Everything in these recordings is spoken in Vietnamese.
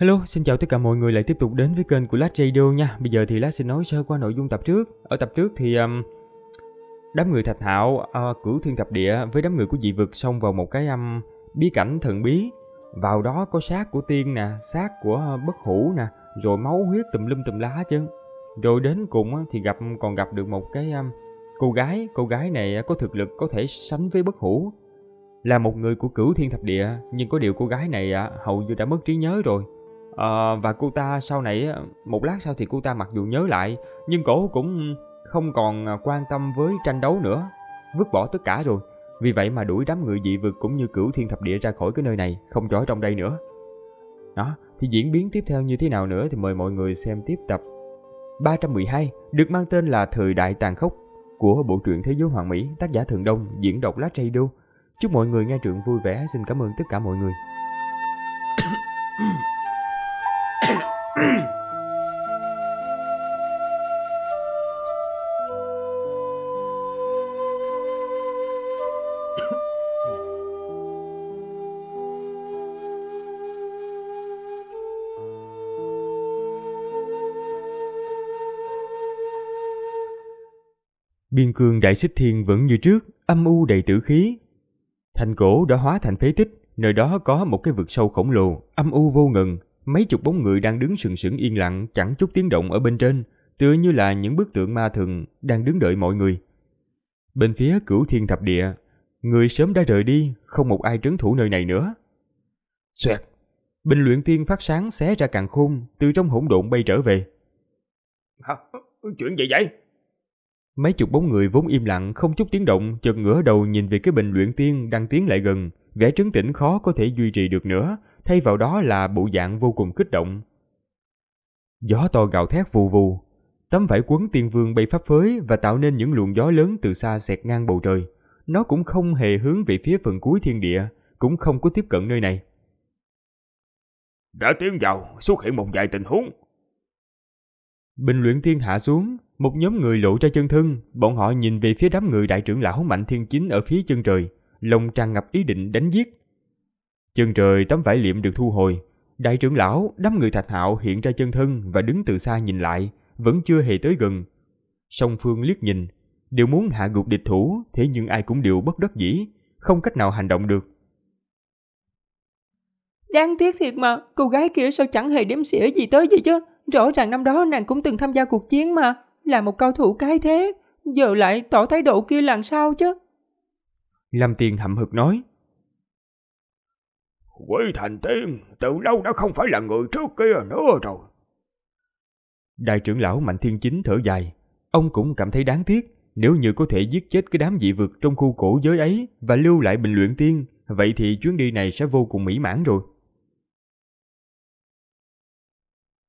Hello, xin chào tất cả mọi người lại tiếp tục đến với kênh của Lát Radio nha. Bây giờ thì Lát sẽ nói sơ qua nội dung tập trước. Ở tập trước thì um, đám người Thạch Hạo uh, ờ, cửu thiên thập địa với đám người của dị vực xông vào một cái um, bí cảnh thần bí. Vào đó có xác của tiên nè, xác của ờ, bất hủ nè, rồi máu huyết tùm lum tùm lá chứ. Rồi đến cùng thì gặp còn gặp được một cái um, cô gái, cô gái này có thực lực có thể sánh với bất hủ. Là một người của cửu thiên thập địa, nhưng có điều cô gái này hầu như đã mất trí nhớ rồi à, và cô ta sau này một lát sau thì cô ta mặc dù nhớ lại nhưng cổ cũng không còn à, quan tâm với tranh đấu nữa vứt bỏ tất cả rồi vì vậy mà đuổi đám người dị vực cũng như cửu thiên thập địa ra khỏi cái nơi này không trói trong đây nữa đó thì diễn biến tiếp theo như thế nào nữa thì mời mọi người xem tiếp tập 312 được mang tên là Thời đại tàn khốc của bộ truyện Thế giới Hoàng Mỹ, tác giả Thường Đông, diễn đọc Lá Radio. Chúc mọi người nghe truyện vui vẻ, xin cảm ơn tất cả mọi người. Biên cương đại xích thiên vẫn như trước, âm u đầy tử khí. Thành cổ đã hóa thành phế tích, nơi đó có một cái vực sâu khổng lồ, âm u vô ngừng Mấy chục bóng người đang đứng sừng sững yên lặng, chẳng chút tiếng động ở bên trên, tựa như là những bức tượng ma thần đang đứng đợi mọi người. Bên phía cửu thiên thập địa, người sớm đã rời đi, không một ai trấn thủ nơi này nữa. Xoẹt! Bình luyện tiên phát sáng xé ra càng khôn, từ trong hỗn độn bay trở về. Hả? Chuyện gì vậy? Mấy chục bóng người vốn im lặng không chút tiếng động chợt ngửa đầu nhìn về cái bình luyện tiên đang tiến lại gần, vẻ trấn tĩnh khó có thể duy trì được nữa, thay vào đó là bộ dạng vô cùng kích động. Gió to gào thét vù vù, tấm vải quấn tiên vương bay pháp phới và tạo nên những luồng gió lớn từ xa xẹt ngang bầu trời. Nó cũng không hề hướng về phía phần cuối thiên địa, cũng không có tiếp cận nơi này. Đã tiến vào, xuất hiện một vài tình huống Bình luyện thiên hạ xuống, một nhóm người lộ ra chân thân, bọn họ nhìn về phía đám người đại trưởng lão Mạnh Thiên Chính ở phía chân trời, lòng tràn ngập ý định đánh giết. Chân trời tấm vải liệm được thu hồi, đại trưởng lão, đám người Thạch Hạo hiện ra chân thân và đứng từ xa nhìn lại, vẫn chưa hề tới gần. Song Phương liếc nhìn, đều muốn hạ gục địch thủ, thế nhưng ai cũng đều bất đắc dĩ, không cách nào hành động được. Đáng tiếc thiệt mà, cô gái kia sao chẳng hề đếm xỉa gì tới vậy chứ? Rõ ràng năm đó nàng cũng từng tham gia cuộc chiến mà, là một cao thủ cái thế, giờ lại tỏ thái độ kia làm sao chứ? Lâm Tiền hậm hực nói. Quế Thành Tiên từ lâu đã không phải là người trước kia nữa rồi. Đại trưởng lão Mạnh Thiên Chính thở dài, ông cũng cảm thấy đáng tiếc nếu như có thể giết chết cái đám dị vực trong khu cổ giới ấy và lưu lại bình luyện tiên, vậy thì chuyến đi này sẽ vô cùng mỹ mãn rồi.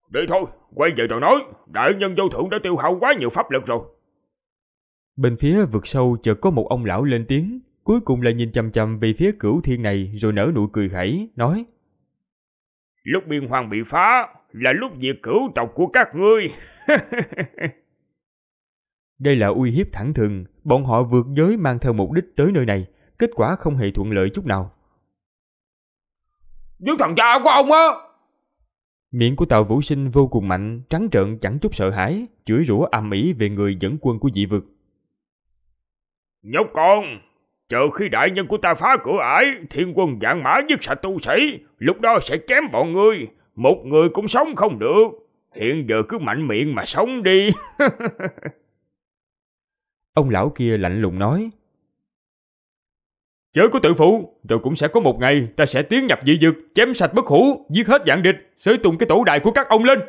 Đi thôi, quay về rồi nói, đại nhân vô thượng đã tiêu hao quá nhiều pháp lực rồi. Bên phía vực sâu chợt có một ông lão lên tiếng, cuối cùng là nhìn chằm chằm về phía cửu thiên này rồi nở nụ cười khẩy, nói. Lúc biên hoàng bị phá là lúc diệt cửu tộc của các ngươi. Đây là uy hiếp thẳng thường bọn họ vượt giới mang theo mục đích tới nơi này, kết quả không hề thuận lợi chút nào. Dưới thằng cha của ông á, Miệng của tàu Vũ Sinh vô cùng mạnh, trắng trợn chẳng chút sợ hãi, chửi rủa ầm ĩ về người dẫn quân của dị vực. Nhóc con, chờ khi đại nhân của ta phá cửa ải, thiên quân dạng mã dứt sạch tu sĩ, lúc đó sẽ chém bọn ngươi, một người cũng sống không được. Hiện giờ cứ mạnh miệng mà sống đi. Ông lão kia lạnh lùng nói, Chớ của tự phụ, rồi cũng sẽ có một ngày ta sẽ tiến nhập dị dược, chém sạch bất hủ, giết hết dạng địch, xới tung cái tổ đài của các ông lên.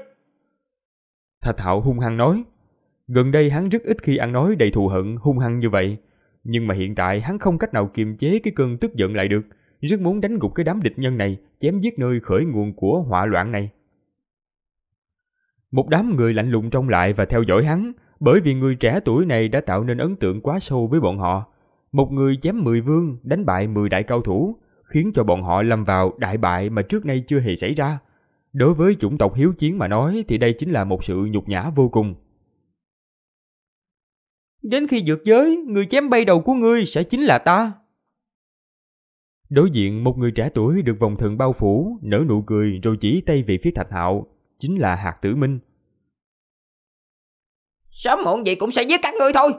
Thạch thạo hung hăng nói. Gần đây hắn rất ít khi ăn nói đầy thù hận, hung hăng như vậy. Nhưng mà hiện tại hắn không cách nào kiềm chế cái cơn tức giận lại được. Rất muốn đánh gục cái đám địch nhân này, chém giết nơi khởi nguồn của họa loạn này. Một đám người lạnh lùng trông lại và theo dõi hắn, bởi vì người trẻ tuổi này đã tạo nên ấn tượng quá sâu với bọn họ một người chém 10 vương, đánh bại 10 đại cao thủ, khiến cho bọn họ lâm vào đại bại mà trước nay chưa hề xảy ra. Đối với chủng tộc hiếu chiến mà nói thì đây chính là một sự nhục nhã vô cùng. Đến khi vượt giới, người chém bay đầu của ngươi sẽ chính là ta. Đối diện một người trẻ tuổi được vòng thần bao phủ, nở nụ cười rồi chỉ tay về phía Thạch Hạo, chính là Hạc Tử Minh. Sớm muộn gì cũng sẽ giết các ngươi thôi.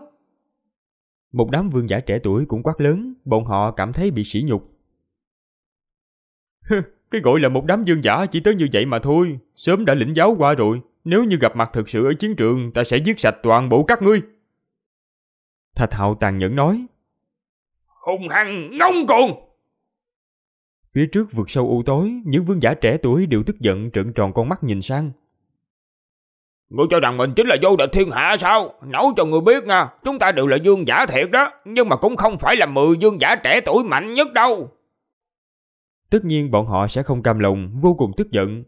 Một đám vương giả trẻ tuổi cũng quát lớn, bọn họ cảm thấy bị sỉ nhục. cái gọi là một đám vương giả chỉ tới như vậy mà thôi, sớm đã lĩnh giáo qua rồi, nếu như gặp mặt thực sự ở chiến trường ta sẽ giết sạch toàn bộ các ngươi. Thạch Hạo tàn nhẫn nói. Hùng hăng, ngông cuồng! Phía trước vượt sâu u tối, những vương giả trẻ tuổi đều tức giận trợn tròn con mắt nhìn sang, Ngươi cho rằng mình chính là vô địch thiên hạ sao? Nấu cho ngươi biết nha, chúng ta đều là dương giả thiệt đó, nhưng mà cũng không phải là 10 dương giả trẻ tuổi mạnh nhất đâu. Tất nhiên bọn họ sẽ không cam lòng, vô cùng tức giận.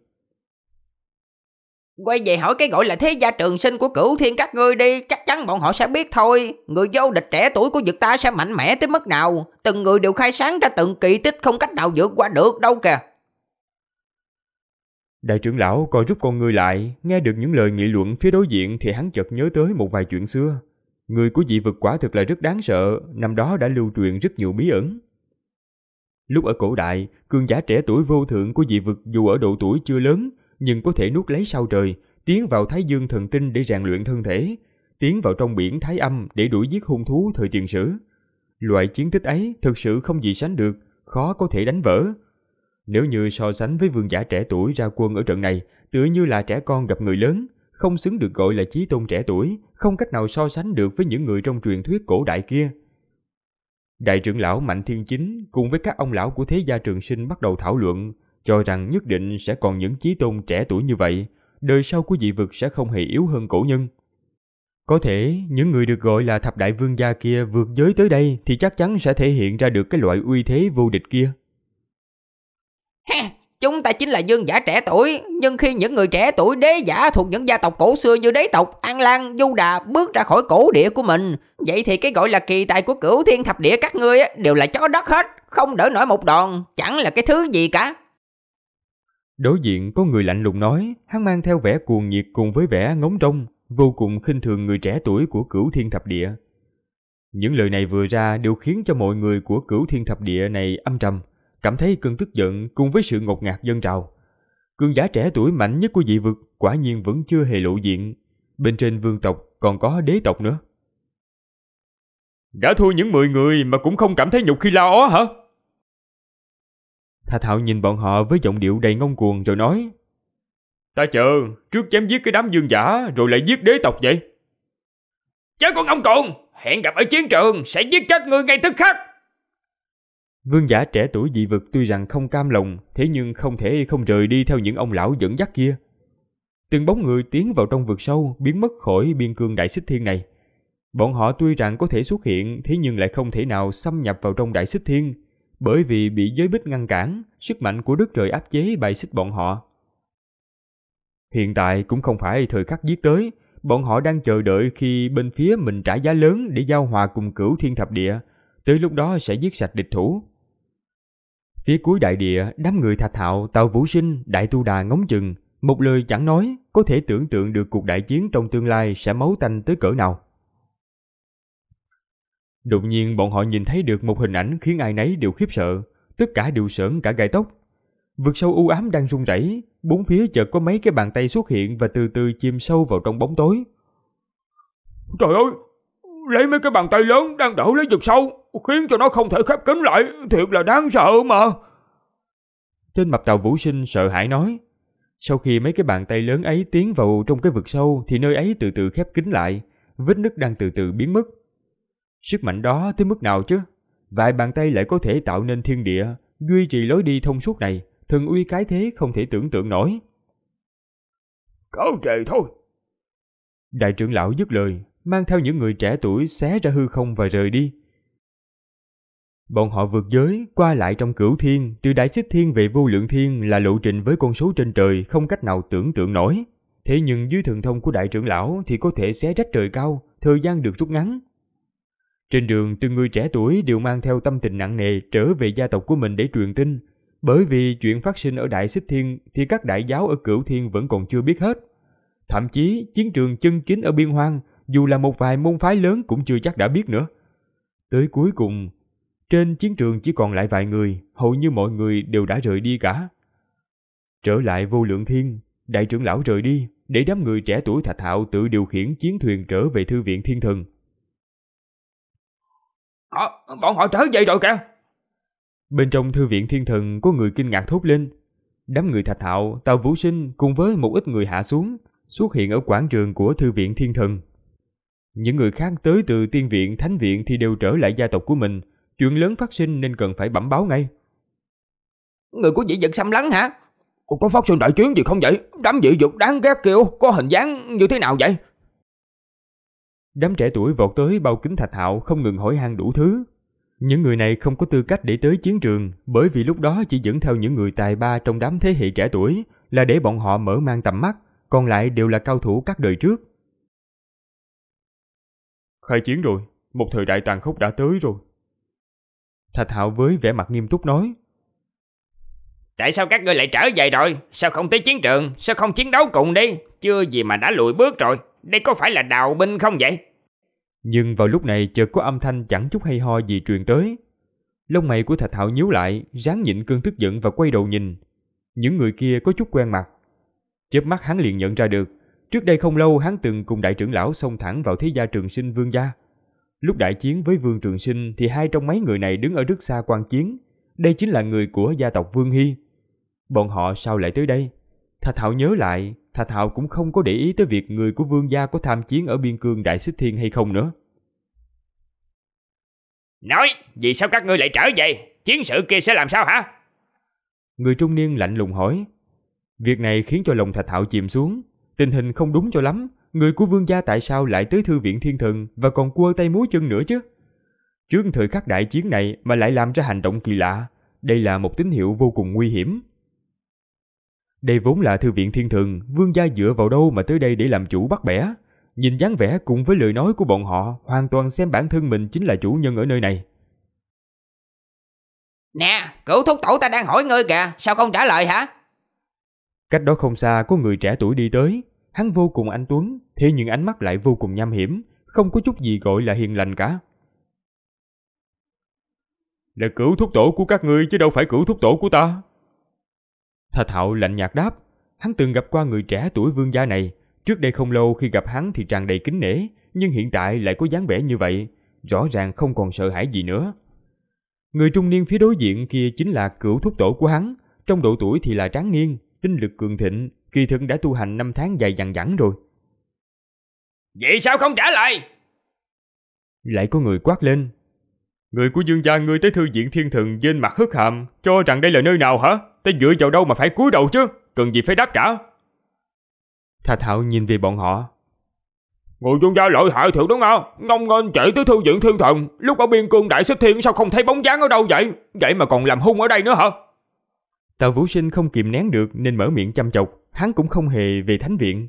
Quay về hỏi cái gọi là thế gia trường sinh của cửu thiên các ngươi đi, chắc chắn bọn họ sẽ biết thôi. Người vô địch trẻ tuổi của vực ta sẽ mạnh mẽ tới mức nào, từng người đều khai sáng ra từng kỳ tích không cách nào vượt qua được đâu kìa. Đại trưởng lão coi rút con người lại, nghe được những lời nghị luận phía đối diện thì hắn chợt nhớ tới một vài chuyện xưa. Người của dị vực quả thực là rất đáng sợ, năm đó đã lưu truyền rất nhiều bí ẩn. Lúc ở cổ đại, cương giả trẻ tuổi vô thượng của dị vực dù ở độ tuổi chưa lớn, nhưng có thể nuốt lấy sao trời, tiến vào thái dương thần tinh để rèn luyện thân thể, tiến vào trong biển thái âm để đuổi giết hung thú thời tiền sử. Loại chiến tích ấy thực sự không gì sánh được, khó có thể đánh vỡ, nếu như so sánh với vương giả trẻ tuổi ra quân ở trận này, tựa như là trẻ con gặp người lớn, không xứng được gọi là chí tôn trẻ tuổi, không cách nào so sánh được với những người trong truyền thuyết cổ đại kia. Đại trưởng lão Mạnh Thiên Chính cùng với các ông lão của thế gia trường sinh bắt đầu thảo luận, cho rằng nhất định sẽ còn những chí tôn trẻ tuổi như vậy, đời sau của dị vực sẽ không hề yếu hơn cổ nhân. Có thể những người được gọi là thập đại vương gia kia vượt giới tới đây thì chắc chắn sẽ thể hiện ra được cái loại uy thế vô địch kia chúng ta chính là dương giả trẻ tuổi, nhưng khi những người trẻ tuổi đế giả thuộc những gia tộc cổ xưa như đế tộc, An Lan, Du Đà bước ra khỏi cổ địa của mình, vậy thì cái gọi là kỳ tài của cửu thiên thập địa các ngươi đều là chó đất hết, không đỡ nổi một đòn, chẳng là cái thứ gì cả. Đối diện có người lạnh lùng nói, hắn mang theo vẻ cuồng nhiệt cùng với vẻ ngóng trông, vô cùng khinh thường người trẻ tuổi của cửu thiên thập địa. Những lời này vừa ra đều khiến cho mọi người của cửu thiên thập địa này âm trầm, cảm thấy cơn tức giận cùng với sự ngột ngạt dân trào. Cương giả trẻ tuổi mạnh nhất của dị vực quả nhiên vẫn chưa hề lộ diện. Bên trên vương tộc còn có đế tộc nữa. Đã thua những mười người mà cũng không cảm thấy nhục khi la ó hả? Thà Thảo nhìn bọn họ với giọng điệu đầy ngông cuồng rồi nói Ta chờ, trước chém giết cái đám dương giả rồi lại giết đế tộc vậy? Chớ con ông còn hẹn gặp ở chiến trường sẽ giết chết người ngay tức khắc. Vương giả trẻ tuổi dị vực tuy rằng không cam lòng, thế nhưng không thể không rời đi theo những ông lão dẫn dắt kia. Từng bóng người tiến vào trong vực sâu, biến mất khỏi biên cương đại xích thiên này. Bọn họ tuy rằng có thể xuất hiện, thế nhưng lại không thể nào xâm nhập vào trong đại xích thiên, bởi vì bị giới bích ngăn cản, sức mạnh của đất trời áp chế bài xích bọn họ. Hiện tại cũng không phải thời khắc giết tới, bọn họ đang chờ đợi khi bên phía mình trả giá lớn để giao hòa cùng cửu thiên thập địa, tới lúc đó sẽ giết sạch địch thủ. Phía cuối đại địa, đám người thạch thạo, tạo vũ sinh, đại tu đà ngóng chừng. Một lời chẳng nói, có thể tưởng tượng được cuộc đại chiến trong tương lai sẽ máu tanh tới cỡ nào. Đột nhiên bọn họ nhìn thấy được một hình ảnh khiến ai nấy đều khiếp sợ, tất cả đều sởn cả gai tóc. Vực sâu u ám đang rung rẩy, bốn phía chợt có mấy cái bàn tay xuất hiện và từ từ chìm sâu vào trong bóng tối. Trời ơi, lấy mấy cái bàn tay lớn đang đỡ lấy vực sâu, khiến cho nó không thể khép kín lại, thiệt là đáng sợ mà tên mập tàu vũ sinh sợ hãi nói. Sau khi mấy cái bàn tay lớn ấy tiến vào trong cái vực sâu thì nơi ấy từ từ khép kín lại, vết nứt đang từ từ biến mất. Sức mạnh đó tới mức nào chứ? Vài bàn tay lại có thể tạo nên thiên địa, duy trì lối đi thông suốt này, thần uy cái thế không thể tưởng tượng nổi. Cáo về thôi! Đại trưởng lão dứt lời, mang theo những người trẻ tuổi xé ra hư không và rời đi. Bọn họ vượt giới, qua lại trong cửu thiên, từ đại xích thiên về vô lượng thiên là lộ trình với con số trên trời không cách nào tưởng tượng nổi. Thế nhưng dưới thần thông của đại trưởng lão thì có thể xé rách trời cao, thời gian được rút ngắn. Trên đường, từng người trẻ tuổi đều mang theo tâm tình nặng nề trở về gia tộc của mình để truyền tin. Bởi vì chuyện phát sinh ở Đại Xích Thiên thì các đại giáo ở Cửu Thiên vẫn còn chưa biết hết. Thậm chí, chiến trường chân chính ở Biên Hoang, dù là một vài môn phái lớn cũng chưa chắc đã biết nữa. Tới cuối cùng, trên chiến trường chỉ còn lại vài người, hầu như mọi người đều đã rời đi cả. Trở lại vô lượng thiên, đại trưởng lão rời đi, để đám người trẻ tuổi thạch thạo tự điều khiển chiến thuyền trở về thư viện thiên thần. Họ, bọn họ trở về rồi kìa! Bên trong thư viện thiên thần có người kinh ngạc thốt lên. Đám người thạch thạo, tàu vũ sinh cùng với một ít người hạ xuống, xuất hiện ở quảng trường của thư viện thiên thần. Những người khác tới từ tiên viện, thánh viện thì đều trở lại gia tộc của mình, Chuyện lớn phát sinh nên cần phải bẩm báo ngay. Người của dị vật xăm lấn hả? có phát sinh đại chiến gì không vậy? Đám dị vật đáng ghét kêu có hình dáng như thế nào vậy? Đám trẻ tuổi vọt tới bao kính thạch hạo không ngừng hỏi han đủ thứ. Những người này không có tư cách để tới chiến trường bởi vì lúc đó chỉ dẫn theo những người tài ba trong đám thế hệ trẻ tuổi là để bọn họ mở mang tầm mắt, còn lại đều là cao thủ các đời trước. Khai chiến rồi, một thời đại tàn khốc đã tới rồi. Thạch Hạo với vẻ mặt nghiêm túc nói. Tại sao các ngươi lại trở về rồi? Sao không tới chiến trường? Sao không chiến đấu cùng đi? Chưa gì mà đã lùi bước rồi. Đây có phải là đào binh không vậy? Nhưng vào lúc này chợt có âm thanh chẳng chút hay ho gì truyền tới. Lông mày của Thạch Hạo nhíu lại, ráng nhịn cơn tức giận và quay đầu nhìn. Những người kia có chút quen mặt. Chớp mắt hắn liền nhận ra được, trước đây không lâu hắn từng cùng đại trưởng lão xông thẳng vào thế gia trường sinh vương gia. Lúc đại chiến với Vương Trường Sinh thì hai trong mấy người này đứng ở rất xa quan chiến. Đây chính là người của gia tộc Vương Hy. Bọn họ sao lại tới đây? Thà Thảo nhớ lại, Thà Thảo cũng không có để ý tới việc người của Vương gia có tham chiến ở biên cương Đại Xích Thiên hay không nữa. Nói, vì sao các ngươi lại trở về? Chiến sự kia sẽ làm sao hả? Người trung niên lạnh lùng hỏi. Việc này khiến cho lòng Thạch thảo chìm xuống, tình hình không đúng cho lắm, người của vương gia tại sao lại tới thư viện thiên thần và còn cua tay múa chân nữa chứ? Trước thời khắc đại chiến này mà lại làm ra hành động kỳ lạ, đây là một tín hiệu vô cùng nguy hiểm. Đây vốn là thư viện thiên thần, vương gia dựa vào đâu mà tới đây để làm chủ bắt bẻ. Nhìn dáng vẻ cùng với lời nói của bọn họ, hoàn toàn xem bản thân mình chính là chủ nhân ở nơi này. Nè, cửu thúc tổ ta đang hỏi ngươi kìa, sao không trả lời hả? Cách đó không xa có người trẻ tuổi đi tới, Hắn vô cùng anh Tuấn, thế nhưng ánh mắt lại vô cùng nham hiểm, không có chút gì gọi là hiền lành cả. Là cửu thúc tổ của các ngươi chứ đâu phải cửu thúc tổ của ta. Thà Thạo lạnh nhạt đáp, hắn từng gặp qua người trẻ tuổi vương gia này, trước đây không lâu khi gặp hắn thì tràn đầy kính nể, nhưng hiện tại lại có dáng vẻ như vậy, rõ ràng không còn sợ hãi gì nữa. Người trung niên phía đối diện kia chính là cửu thúc tổ của hắn, trong độ tuổi thì là tráng niên, tinh lực cường thịnh, Kỳ thực đã tu hành năm tháng dài dằng dẳng rồi. Vậy sao không trả lại? Lại có người quát lên. Người của dương gia ngươi tới thư viện thiên thần trên mặt hất hàm, cho rằng đây là nơi nào hả? Ta dựa vào đâu mà phải cúi đầu chứ? Cần gì phải đáp trả? Thạch Hạo nhìn về bọn họ. Người dương gia lợi hại thiệt đúng không? Ngông nghênh chạy tới thư viện thiên thần, lúc ở biên cương đại xích thiên sao không thấy bóng dáng ở đâu vậy? Vậy mà còn làm hung ở đây nữa hả? Tào Vũ Sinh không kìm nén được nên mở miệng chăm chọc hắn cũng không hề về thánh viện.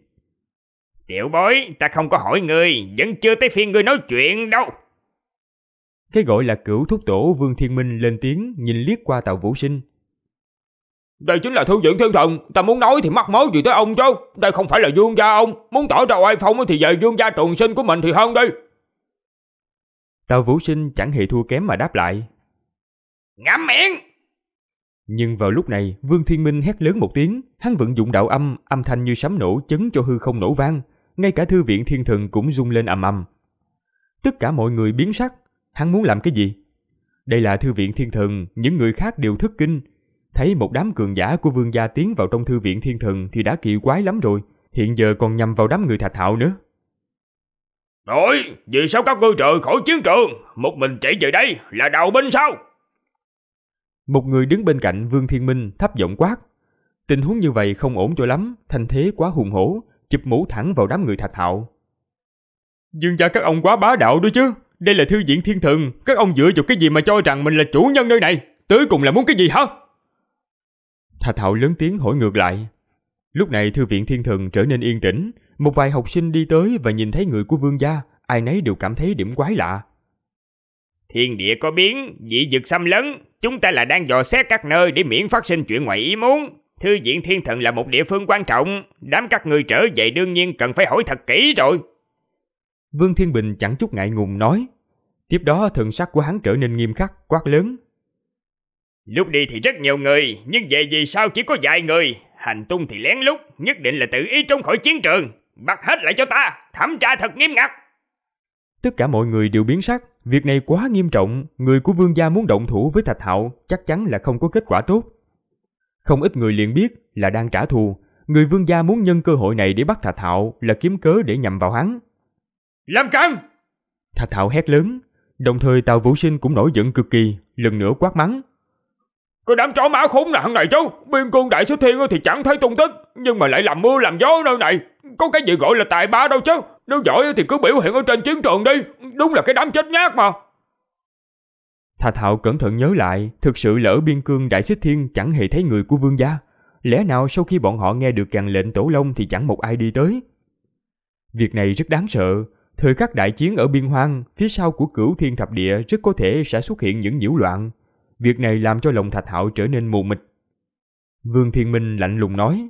Tiểu bối, ta không có hỏi ngươi, vẫn chưa tới phiên ngươi nói chuyện đâu. Cái gọi là cửu thúc tổ Vương Thiên Minh lên tiếng nhìn liếc qua tàu vũ sinh. Đây chính là thư viện thiên thần, ta muốn nói thì mắc mối gì tới ông chứ, đây không phải là vương gia ông, muốn tỏ ra oai phong thì về vương gia trùng sinh của mình thì hơn đi. Tàu vũ sinh chẳng hề thua kém mà đáp lại. Ngắm miệng! Nhưng vào lúc này, Vương Thiên Minh hét lớn một tiếng, hắn vận dụng đạo âm, âm thanh như sấm nổ chấn cho hư không nổ vang, ngay cả thư viện thiên thần cũng rung lên ầm ầm. Tất cả mọi người biến sắc, hắn muốn làm cái gì? Đây là thư viện thiên thần, những người khác đều thức kinh. Thấy một đám cường giả của vương gia tiến vào trong thư viện thiên thần thì đã kỳ quái lắm rồi, hiện giờ còn nhằm vào đám người thạch thạo nữa. nói vì sao các ngươi trời khỏi chiến trường, một mình chạy về đây là đào binh sao? Một người đứng bên cạnh Vương Thiên Minh thấp giọng quát. Tình huống như vậy không ổn cho lắm, thành thế quá hùng hổ, chụp mũ thẳng vào đám người thạch hạo. Dương gia các ông quá bá đạo đó chứ, đây là thư viện thiên thần, các ông dựa vào cái gì mà cho rằng mình là chủ nhân nơi này, tới cùng là muốn cái gì hả? Thạch hạo lớn tiếng hỏi ngược lại. Lúc này thư viện thiên thần trở nên yên tĩnh, một vài học sinh đi tới và nhìn thấy người của vương gia, ai nấy đều cảm thấy điểm quái lạ. Thiên địa có biến, dị dực xâm lấn, chúng ta là đang dò xét các nơi để miễn phát sinh chuyện ngoài ý muốn. Thư viện thiên thần là một địa phương quan trọng, đám các người trở về đương nhiên cần phải hỏi thật kỹ rồi. Vương Thiên Bình chẳng chút ngại ngùng nói. Tiếp đó thần sắc của hắn trở nên nghiêm khắc, quát lớn. Lúc đi thì rất nhiều người, nhưng về vì sao chỉ có vài người. Hành tung thì lén lút, nhất định là tự ý trốn khỏi chiến trường. Bắt hết lại cho ta, thẩm tra thật nghiêm ngặt. Tất cả mọi người đều biến sắc, Việc này quá nghiêm trọng, người của vương gia muốn động thủ với Thạch Hạo chắc chắn là không có kết quả tốt. Không ít người liền biết là đang trả thù, người vương gia muốn nhân cơ hội này để bắt Thạch Hạo là kiếm cớ để nhằm vào hắn. Làm căng! Thạch Hạo hét lớn, đồng thời Tào Vũ Sinh cũng nổi giận cực kỳ, lần nữa quát mắng. Cái đám chó má khốn nạn này chứ, biên cương đại số thiên thì chẳng thấy tung tích, nhưng mà lại làm mưa làm gió nơi này, có cái gì gọi là tài ba đâu chứ, nếu giỏi thì cứ biểu hiện ở trên chiến trường đi Đúng là cái đám chết nhát mà Thà Thạo cẩn thận nhớ lại Thực sự lỡ biên cương Đại sứ Thiên chẳng hề thấy người của vương gia Lẽ nào sau khi bọn họ nghe được càng lệnh Tổ Long Thì chẳng một ai đi tới Việc này rất đáng sợ Thời khắc đại chiến ở biên hoang Phía sau của cửu thiên thập địa Rất có thể sẽ xuất hiện những nhiễu loạn Việc này làm cho lòng Thạch Hạo trở nên mù mịt Vương Thiên Minh lạnh lùng nói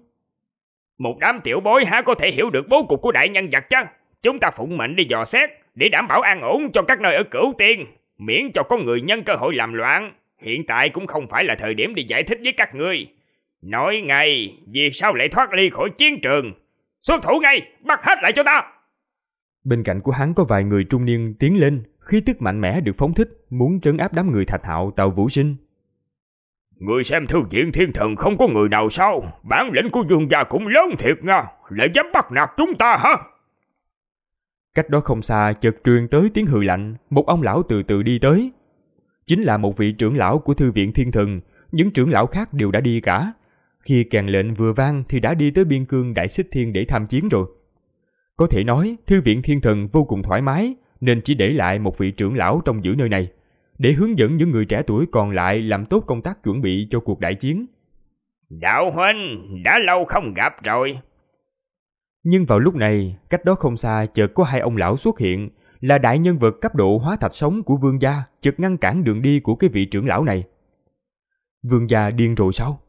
Một đám tiểu bối há có thể hiểu được bố cục của đại nhân vật chứ chúng ta phụng mệnh đi dò xét để đảm bảo an ổn cho các nơi ở cửu tiên, miễn cho có người nhân cơ hội làm loạn. Hiện tại cũng không phải là thời điểm đi giải thích với các ngươi. Nói ngay, vì sao lại thoát ly khỏi chiến trường? Xuất thủ ngay, bắt hết lại cho ta! Bên cạnh của hắn có vài người trung niên tiến lên, khí tức mạnh mẽ được phóng thích, muốn trấn áp đám người thạch hạo tàu vũ sinh. Người xem thư viện thiên thần không có người nào sao? Bản lĩnh của dương gia cũng lớn thiệt nha, lại dám bắt nạt chúng ta hả? Cách đó không xa chợt truyền tới tiếng hừ lạnh, một ông lão từ từ đi tới. Chính là một vị trưởng lão của thư viện thiên thần, những trưởng lão khác đều đã đi cả. Khi kèn lệnh vừa vang thì đã đi tới biên cương đại sích thiên để tham chiến rồi. Có thể nói, thư viện thiên thần vô cùng thoải mái, nên chỉ để lại một vị trưởng lão trong giữ nơi này, để hướng dẫn những người trẻ tuổi còn lại làm tốt công tác chuẩn bị cho cuộc đại chiến. Đạo huynh, đã lâu không gặp rồi, nhưng vào lúc này, cách đó không xa chợt có hai ông lão xuất hiện, là đại nhân vật cấp độ hóa thạch sống của vương gia chợt ngăn cản đường đi của cái vị trưởng lão này. Vương gia điên rồi sao?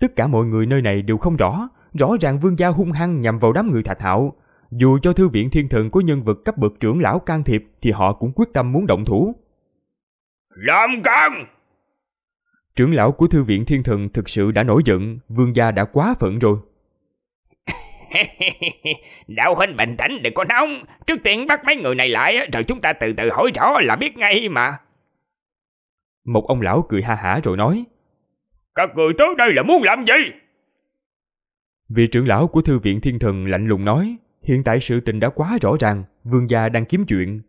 Tất cả mọi người nơi này đều không rõ, rõ ràng vương gia hung hăng nhằm vào đám người thạch hạo. Dù cho thư viện thiên thần có nhân vật cấp bậc trưởng lão can thiệp thì họ cũng quyết tâm muốn động thủ. Làm căng! Trưởng lão của thư viện thiên thần thực sự đã nổi giận, vương gia đã quá phận rồi. Đạo huynh bình tĩnh đừng có nóng Trước tiên bắt mấy người này lại Rồi chúng ta từ từ hỏi rõ là biết ngay mà Một ông lão cười ha hả rồi nói Các người tới đây là muốn làm gì Vị trưởng lão của thư viện thiên thần lạnh lùng nói Hiện tại sự tình đã quá rõ ràng Vương gia đang kiếm chuyện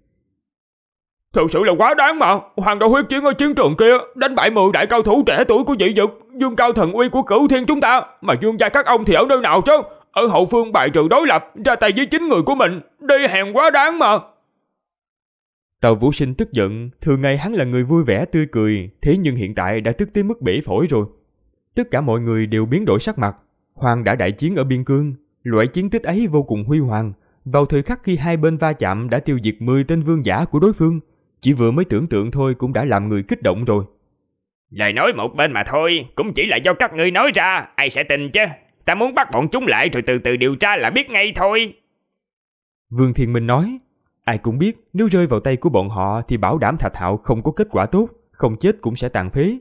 Thật sự là quá đáng mà Hoàng đạo huyết chiến ở chiến trường kia Đánh bại mười đại cao thủ trẻ tuổi của dị vực Dương cao thần uy của cửu thiên chúng ta Mà dương gia các ông thì ở nơi nào chứ ở hậu phương bài trừ đối lập, ra tay với chính người của mình, đi hèn quá đáng mà. Tàu Vũ Sinh tức giận, thường ngày hắn là người vui vẻ tươi cười, thế nhưng hiện tại đã tức tới mức bể phổi rồi. Tất cả mọi người đều biến đổi sắc mặt. Hoàng đã đại chiến ở biên cương, loại chiến tích ấy vô cùng huy hoàng. Vào thời khắc khi hai bên va chạm đã tiêu diệt 10 tên vương giả của đối phương, chỉ vừa mới tưởng tượng thôi cũng đã làm người kích động rồi. Lời nói một bên mà thôi, cũng chỉ là do các ngươi nói ra, ai sẽ tin chứ, Ta muốn bắt bọn chúng lại rồi từ từ điều tra là biết ngay thôi. Vương Thiên Minh nói, ai cũng biết nếu rơi vào tay của bọn họ thì bảo đảm Thạch Hạo không có kết quả tốt, không chết cũng sẽ tàn phế.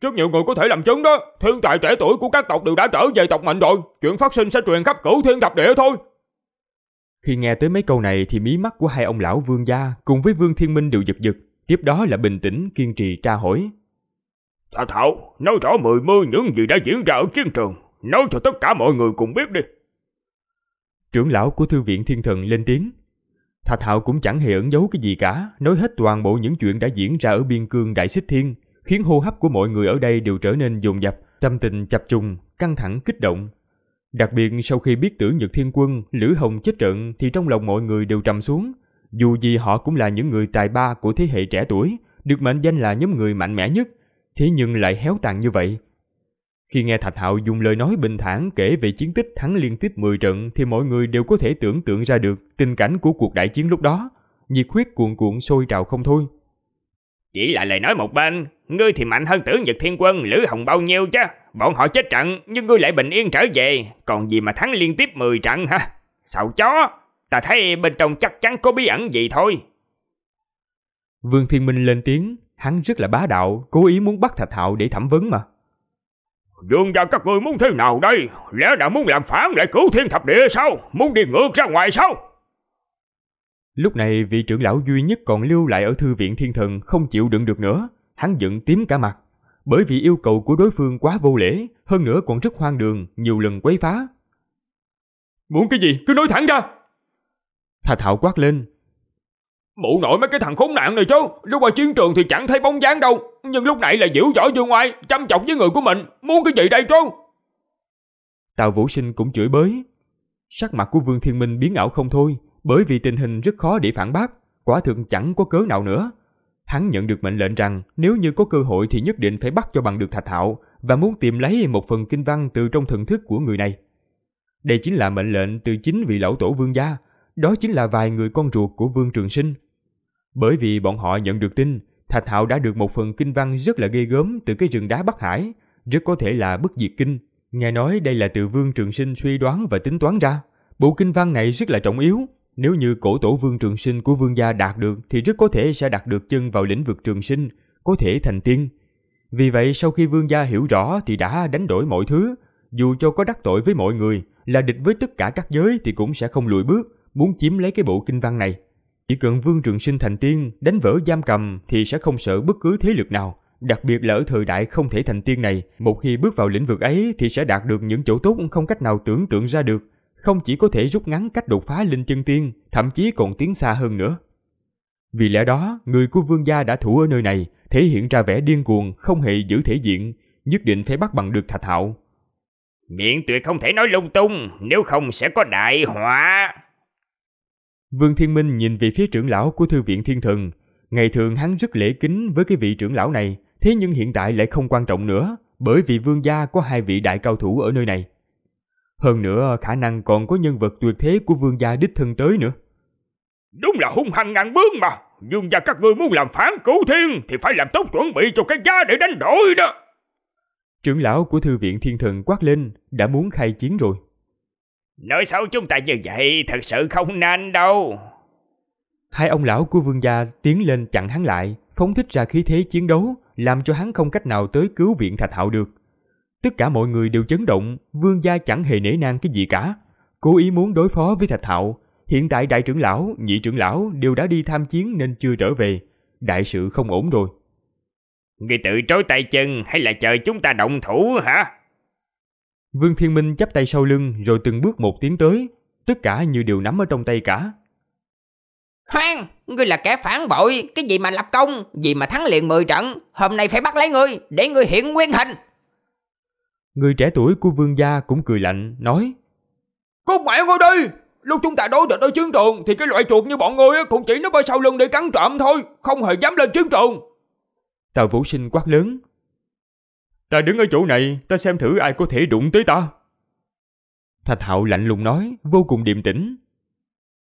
Rất nhiều người có thể làm chứng đó, thiên tài trẻ tuổi của các tộc đều đã trở về tộc mình rồi, chuyện phát sinh sẽ truyền khắp cửu thiên thập địa thôi. Khi nghe tới mấy câu này thì mí mắt của hai ông lão Vương gia cùng với Vương Thiên Minh đều giật giật, tiếp đó là bình tĩnh kiên trì tra hỏi. Tạ à, Thảo, nói rõ mười mươi những gì đã diễn ra ở chiến trường, nói cho tất cả mọi người cùng biết đi. Trưởng lão của Thư viện Thiên Thần lên tiếng. Thà Thảo cũng chẳng hề ẩn giấu cái gì cả, nói hết toàn bộ những chuyện đã diễn ra ở biên cương Đại Xích Thiên, khiến hô hấp của mọi người ở đây đều trở nên dồn dập, tâm tình chập trùng, căng thẳng kích động. Đặc biệt sau khi biết tử Nhật Thiên Quân, Lữ Hồng chết trận thì trong lòng mọi người đều trầm xuống. Dù gì họ cũng là những người tài ba của thế hệ trẻ tuổi, được mệnh danh là nhóm người mạnh mẽ nhất, thế nhưng lại héo tàn như vậy. Khi nghe Thạch Hạo dùng lời nói bình thản kể về chiến tích thắng liên tiếp 10 trận thì mọi người đều có thể tưởng tượng ra được tình cảnh của cuộc đại chiến lúc đó. Nhiệt huyết cuồn cuộn sôi trào không thôi. Chỉ là lời nói một bên, ngươi thì mạnh hơn tưởng Nhật Thiên Quân Lữ Hồng bao nhiêu chứ. Bọn họ chết trận nhưng ngươi lại bình yên trở về, còn gì mà thắng liên tiếp 10 trận hả? Xạo chó, ta thấy bên trong chắc chắn có bí ẩn gì thôi. Vương Thiên Minh lên tiếng, Hắn rất là bá đạo, cố ý muốn bắt Thạch Hạo để thẩm vấn mà. Dương gia các người muốn thế nào đây? Lẽ đã muốn làm phản lại cứu thiên thập địa sao? Muốn đi ngược ra ngoài sao? Lúc này vị trưởng lão duy nhất còn lưu lại ở thư viện thiên thần không chịu đựng được nữa. Hắn giận tím cả mặt. Bởi vì yêu cầu của đối phương quá vô lễ, hơn nữa còn rất hoang đường, nhiều lần quấy phá. Muốn cái gì? Cứ nói thẳng ra! Thạch thạo quát lên, Mụ nội mấy cái thằng khốn nạn này chứ Lúc qua chiến trường thì chẳng thấy bóng dáng đâu Nhưng lúc nãy là diễu võ dương oai Chăm chọc với người của mình Muốn cái gì đây chứ Tào Vũ Sinh cũng chửi bới Sắc mặt của Vương Thiên Minh biến ảo không thôi Bởi vì tình hình rất khó để phản bác Quả thực chẳng có cớ nào nữa Hắn nhận được mệnh lệnh rằng Nếu như có cơ hội thì nhất định phải bắt cho bằng được Thạch Hạo Và muốn tìm lấy một phần kinh văn Từ trong thần thức của người này Đây chính là mệnh lệnh từ chính vị lão tổ vương gia Đó chính là vài người con ruột của Vương Trường Sinh bởi vì bọn họ nhận được tin, Thạch Hạo đã được một phần kinh văn rất là ghê gớm từ cái rừng đá Bắc Hải, rất có thể là bất diệt kinh. Nghe nói đây là từ Vương Trường Sinh suy đoán và tính toán ra. Bộ kinh văn này rất là trọng yếu, nếu như cổ tổ Vương Trường Sinh của Vương gia đạt được thì rất có thể sẽ đạt được chân vào lĩnh vực Trường Sinh, có thể thành tiên. Vì vậy sau khi Vương gia hiểu rõ thì đã đánh đổi mọi thứ, dù cho có đắc tội với mọi người, là địch với tất cả các giới thì cũng sẽ không lùi bước, muốn chiếm lấy cái bộ kinh văn này chỉ cần Vương Trường Sinh thành tiên đánh vỡ giam cầm thì sẽ không sợ bất cứ thế lực nào, đặc biệt là ở thời đại không thể thành tiên này, một khi bước vào lĩnh vực ấy thì sẽ đạt được những chỗ tốt không cách nào tưởng tượng ra được, không chỉ có thể rút ngắn cách đột phá lên chân tiên, thậm chí còn tiến xa hơn nữa. Vì lẽ đó, người của Vương gia đã thủ ở nơi này, thể hiện ra vẻ điên cuồng, không hề giữ thể diện, nhất định phải bắt bằng được Thạch Hạo. Miệng tuyệt không thể nói lung tung, nếu không sẽ có đại họa. Vương Thiên Minh nhìn vị phía trưởng lão của thư viện Thiên Thần. Ngày thường hắn rất lễ kính với cái vị trưởng lão này, thế nhưng hiện tại lại không quan trọng nữa, bởi vì vương gia có hai vị đại cao thủ ở nơi này. Hơn nữa khả năng còn có nhân vật tuyệt thế của vương gia đích thân tới nữa. Đúng là hung hăng ngàn bướng mà, vương gia các ngươi muốn làm phản cứu thiên thì phải làm tốt chuẩn bị cho cái giá để đánh đổi đó. Trưởng lão của thư viện thiên thần quát lên, đã muốn khai chiến rồi. Nói xấu chúng ta như vậy thật sự không nên đâu. Hai ông lão của vương gia tiến lên chặn hắn lại, phóng thích ra khí thế chiến đấu, làm cho hắn không cách nào tới cứu viện Thạch Hạo được. Tất cả mọi người đều chấn động, vương gia chẳng hề nể nang cái gì cả. Cố ý muốn đối phó với Thạch Hạo, hiện tại đại trưởng lão, nhị trưởng lão đều đã đi tham chiến nên chưa trở về. Đại sự không ổn rồi. Người tự trối tay chân hay là chờ chúng ta động thủ hả? Vương Thiên Minh chắp tay sau lưng rồi từng bước một tiến tới, tất cả như đều nắm ở trong tay cả. Hoang, ngươi là kẻ phản bội, cái gì mà lập công, gì mà thắng liền 10 trận, hôm nay phải bắt lấy ngươi, để ngươi hiện nguyên hình. Người trẻ tuổi của vương gia cũng cười lạnh, nói Cút mẹ ngươi đi, lúc chúng ta đối địch ở chiến trường thì cái loại chuột như bọn ngươi cũng chỉ nó ở sau lưng để cắn trộm thôi, không hề dám lên chiến trường. Tào Vũ Sinh quát lớn, Ta đứng ở chỗ này, ta xem thử ai có thể đụng tới ta. Thạch Hạo lạnh lùng nói, vô cùng điềm tĩnh.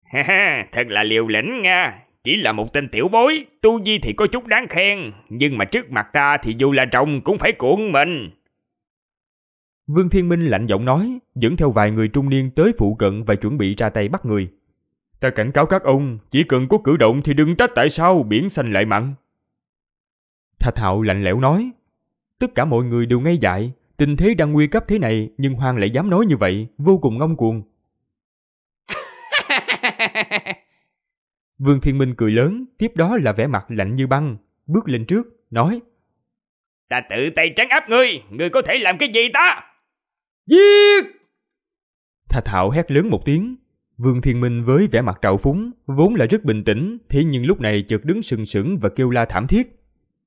Ha ha, thật là liều lĩnh nha. Chỉ là một tên tiểu bối, tu di thì có chút đáng khen, nhưng mà trước mặt ta thì dù là rồng cũng phải cuộn mình. Vương Thiên Minh lạnh giọng nói, dẫn theo vài người trung niên tới phụ cận và chuẩn bị ra tay bắt người. Ta cảnh cáo các ông, chỉ cần có cử động thì đừng trách tại sao biển xanh lại mặn. Thạch Hạo lạnh lẽo nói, Tất cả mọi người đều ngây dại, tình thế đang nguy cấp thế này nhưng Hoàng lại dám nói như vậy, vô cùng ngông cuồng. Vương Thiên Minh cười lớn, tiếp đó là vẻ mặt lạnh như băng, bước lên trước, nói Ta tự tay trấn áp ngươi, ngươi có thể làm cái gì ta? Giết! Thà thạo hét lớn một tiếng, Vương Thiên Minh với vẻ mặt trào phúng, vốn là rất bình tĩnh, thế nhưng lúc này chợt đứng sừng sững và kêu la thảm thiết.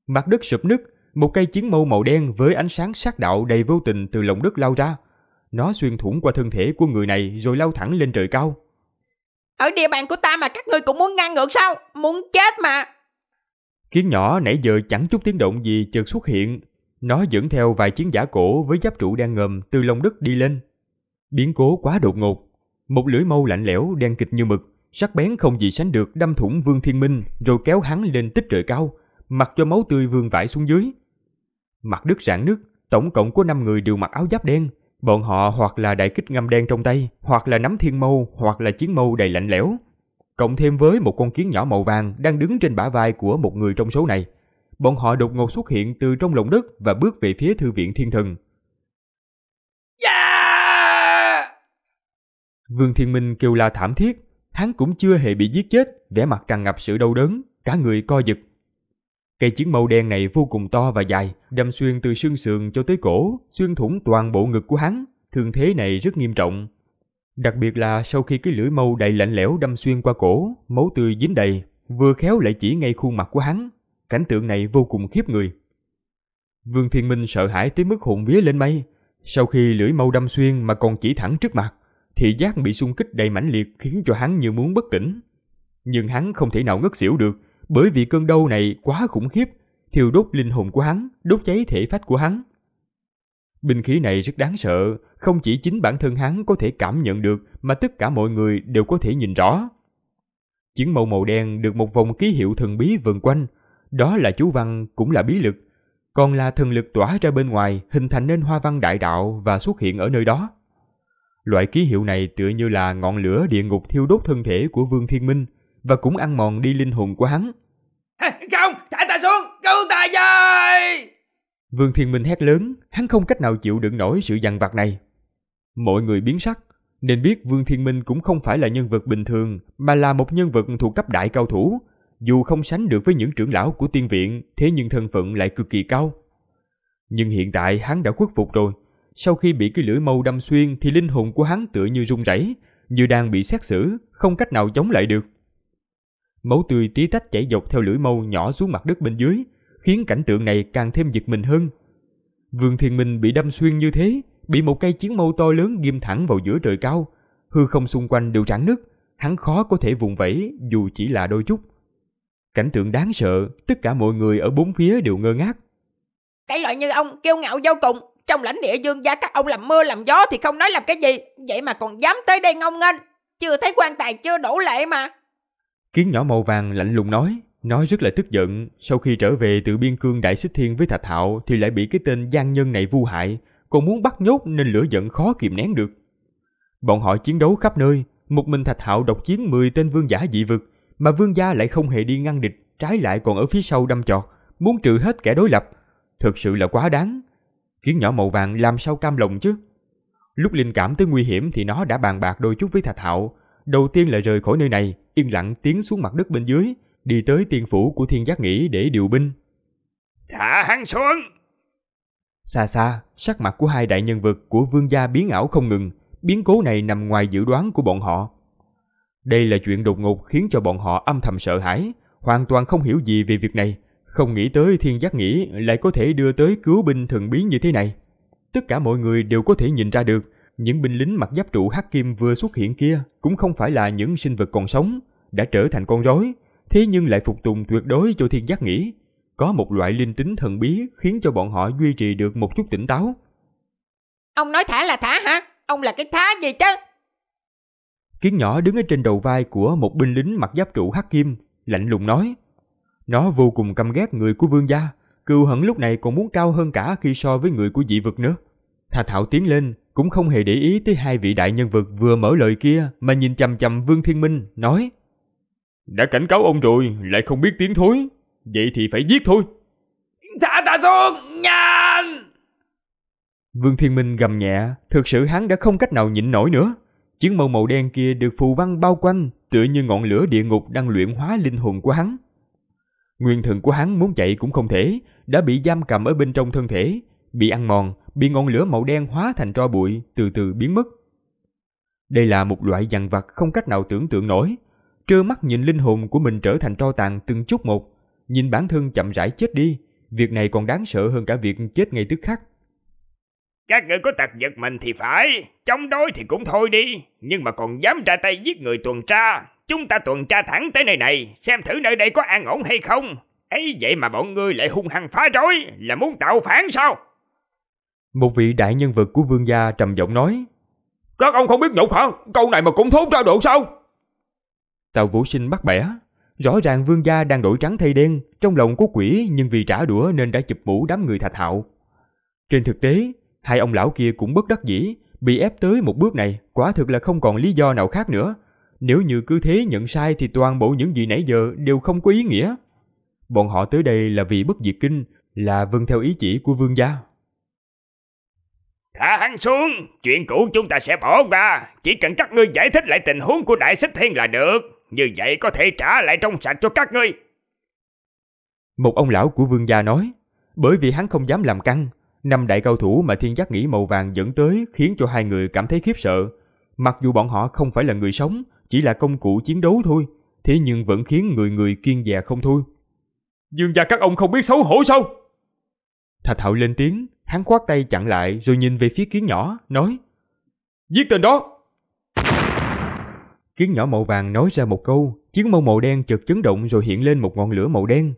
Mặt đất sụp nứt, một cây chiến mâu màu đen với ánh sáng sắc đạo đầy vô tình từ lòng đất lao ra. Nó xuyên thủng qua thân thể của người này rồi lao thẳng lên trời cao. Ở địa bàn của ta mà các ngươi cũng muốn ngang ngược sao? Muốn chết mà! Kiến nhỏ nãy giờ chẳng chút tiếng động gì chợt xuất hiện. Nó dẫn theo vài chiến giả cổ với giáp trụ đang ngầm từ lòng đất đi lên. Biến cố quá đột ngột. Một lưỡi mâu lạnh lẽo đen kịch như mực, sắc bén không gì sánh được đâm thủng Vương Thiên Minh rồi kéo hắn lên tích trời cao, mặc cho máu tươi vương vãi xuống dưới. Mặt đất rạn nứt, tổng cộng có 5 người đều mặc áo giáp đen. Bọn họ hoặc là đại kích ngâm đen trong tay, hoặc là nắm thiên mâu, hoặc là chiến mâu đầy lạnh lẽo. Cộng thêm với một con kiến nhỏ màu vàng đang đứng trên bả vai của một người trong số này. Bọn họ đột ngột xuất hiện từ trong lồng đất và bước về phía thư viện thiên thần. Yeah! Dạ! Vương Thiên Minh kêu la thảm thiết, hắn cũng chưa hề bị giết chết, vẻ mặt tràn ngập sự đau đớn, cả người co giật. Cây chiến mâu đen này vô cùng to và dài, đâm xuyên từ xương sườn cho tới cổ, xuyên thủng toàn bộ ngực của hắn. Thương thế này rất nghiêm trọng. Đặc biệt là sau khi cái lưỡi mâu đầy lạnh lẽo đâm xuyên qua cổ, máu tươi dính đầy, vừa khéo lại chỉ ngay khuôn mặt của hắn. Cảnh tượng này vô cùng khiếp người. Vương Thiên Minh sợ hãi tới mức hồn vía lên mây. Sau khi lưỡi mâu đâm xuyên mà còn chỉ thẳng trước mặt, thị giác bị xung kích đầy mãnh liệt khiến cho hắn như muốn bất tỉnh. Nhưng hắn không thể nào ngất xỉu được, bởi vì cơn đau này quá khủng khiếp, thiêu đốt linh hồn của hắn, đốt cháy thể phách của hắn. Binh khí này rất đáng sợ, không chỉ chính bản thân hắn có thể cảm nhận được mà tất cả mọi người đều có thể nhìn rõ. Chiến màu màu đen được một vòng ký hiệu thần bí vần quanh, đó là chú văn cũng là bí lực, còn là thần lực tỏa ra bên ngoài hình thành nên hoa văn đại đạo và xuất hiện ở nơi đó. Loại ký hiệu này tựa như là ngọn lửa địa ngục thiêu đốt thân thể của Vương Thiên Minh, và cũng ăn mòn đi linh hồn của hắn. Không, thả ta xuống, cứu ta dây! Vương Thiên Minh hét lớn, hắn không cách nào chịu đựng nổi sự dằn vặt này. Mọi người biến sắc, nên biết Vương Thiên Minh cũng không phải là nhân vật bình thường, mà là một nhân vật thuộc cấp đại cao thủ. Dù không sánh được với những trưởng lão của tiên viện, thế nhưng thân phận lại cực kỳ cao. Nhưng hiện tại hắn đã khuất phục rồi. Sau khi bị cái lưỡi mâu đâm xuyên thì linh hồn của hắn tựa như rung rẩy, như đang bị xét xử, không cách nào chống lại được. Máu tươi tí tách chảy dọc theo lưỡi mâu nhỏ xuống mặt đất bên dưới, khiến cảnh tượng này càng thêm giật mình hơn. Vương Thiên Minh bị đâm xuyên như thế, bị một cây chiến mâu to lớn ghim thẳng vào giữa trời cao, hư không xung quanh đều rạn nứt, hắn khó có thể vùng vẫy dù chỉ là đôi chút. Cảnh tượng đáng sợ, tất cả mọi người ở bốn phía đều ngơ ngác. Cái loại như ông kêu ngạo vô cùng, trong lãnh địa dương gia các ông làm mưa làm gió thì không nói làm cái gì, vậy mà còn dám tới đây ngông nghênh, chưa thấy quan tài chưa đổ lệ mà. Kiến nhỏ màu vàng lạnh lùng nói, nói rất là tức giận, sau khi trở về từ biên cương Đại Xích Thiên với Thạch Hạo thì lại bị cái tên gian nhân này vu hại, còn muốn bắt nhốt nên lửa giận khó kiềm nén được. Bọn họ chiến đấu khắp nơi, một mình Thạch Hạo độc chiến 10 tên vương giả dị vực, mà vương gia lại không hề đi ngăn địch, trái lại còn ở phía sau đâm chọt, muốn trừ hết kẻ đối lập. thật sự là quá đáng. Kiến nhỏ màu vàng làm sao cam lòng chứ? Lúc linh cảm tới nguy hiểm thì nó đã bàn bạc đôi chút với Thạch Hạo, đầu tiên là rời khỏi nơi này, yên lặng tiến xuống mặt đất bên dưới, đi tới tiền phủ của thiên giác nghĩ để điều binh. Thả hắn xuống! Xa xa, sắc mặt của hai đại nhân vật của vương gia biến ảo không ngừng, biến cố này nằm ngoài dự đoán của bọn họ. Đây là chuyện đột ngột khiến cho bọn họ âm thầm sợ hãi, hoàn toàn không hiểu gì về việc này, không nghĩ tới thiên giác nghĩ lại có thể đưa tới cứu binh thần bí như thế này. Tất cả mọi người đều có thể nhìn ra được, những binh lính mặc giáp trụ hắc kim vừa xuất hiện kia cũng không phải là những sinh vật còn sống, đã trở thành con rối, thế nhưng lại phục tùng tuyệt đối cho thiên giác nghĩ. Có một loại linh tính thần bí khiến cho bọn họ duy trì được một chút tỉnh táo. Ông nói thả là thả hả? Ông là cái thá gì chứ? Kiến nhỏ đứng ở trên đầu vai của một binh lính mặc giáp trụ hắc kim, lạnh lùng nói. Nó vô cùng căm ghét người của vương gia, cưu hận lúc này còn muốn cao hơn cả khi so với người của dị vực nữa. Thà thảo tiến lên, cũng không hề để ý tới hai vị đại nhân vật vừa mở lời kia mà nhìn chằm chằm Vương Thiên Minh, nói Đã cảnh cáo ông rồi, lại không biết tiếng thối, vậy thì phải giết thôi. Thả dạ ta xuống, nhanh! Vương Thiên Minh gầm nhẹ, thực sự hắn đã không cách nào nhịn nổi nữa. Chiến mâu màu đen kia được phù văn bao quanh, tựa như ngọn lửa địa ngục đang luyện hóa linh hồn của hắn. Nguyên thần của hắn muốn chạy cũng không thể, đã bị giam cầm ở bên trong thân thể, bị ăn mòn, bị ngọn lửa màu đen hóa thành tro bụi từ từ biến mất. Đây là một loại dằn vặt không cách nào tưởng tượng nổi, trơ mắt nhìn linh hồn của mình trở thành tro tàn từng chút một, nhìn bản thân chậm rãi chết đi, việc này còn đáng sợ hơn cả việc chết ngay tức khắc. Các người có tật giật mình thì phải, chống đối thì cũng thôi đi, nhưng mà còn dám ra tay giết người tuần tra. Chúng ta tuần tra thẳng tới nơi này, xem thử nơi đây có an ổn hay không. ấy vậy mà bọn ngươi lại hung hăng phá rối, là muốn tạo phản sao? Một vị đại nhân vật của vương gia trầm giọng nói Các ông không biết nhục hả? Câu này mà cũng thốt ra được sao? Tàu vũ sinh bắt bẻ Rõ ràng vương gia đang đổi trắng thay đen Trong lòng của quỷ nhưng vì trả đũa nên đã chụp mũ đám người thạch hạo Trên thực tế, hai ông lão kia cũng bất đắc dĩ Bị ép tới một bước này quả thực là không còn lý do nào khác nữa Nếu như cứ thế nhận sai thì toàn bộ những gì nãy giờ đều không có ý nghĩa Bọn họ tới đây là vì bất diệt kinh Là vâng theo ý chỉ của vương gia Thả hắn xuống, chuyện cũ chúng ta sẽ bỏ qua, chỉ cần các ngươi giải thích lại tình huống của Đại sách Thiên là được, như vậy có thể trả lại trong sạch cho các ngươi. Một ông lão của vương gia nói, bởi vì hắn không dám làm căng, năm đại cao thủ mà thiên giác nghĩ màu vàng dẫn tới khiến cho hai người cảm thấy khiếp sợ. Mặc dù bọn họ không phải là người sống, chỉ là công cụ chiến đấu thôi, thế nhưng vẫn khiến người người kiên dè không thôi. Dương gia các ông không biết xấu hổ sao? Thạch Hạo lên tiếng, Hắn khoát tay chặn lại rồi nhìn về phía kiến nhỏ, nói Giết tên đó! Kiến nhỏ màu vàng nói ra một câu, chiến mâu màu đen chợt chấn động rồi hiện lên một ngọn lửa màu đen.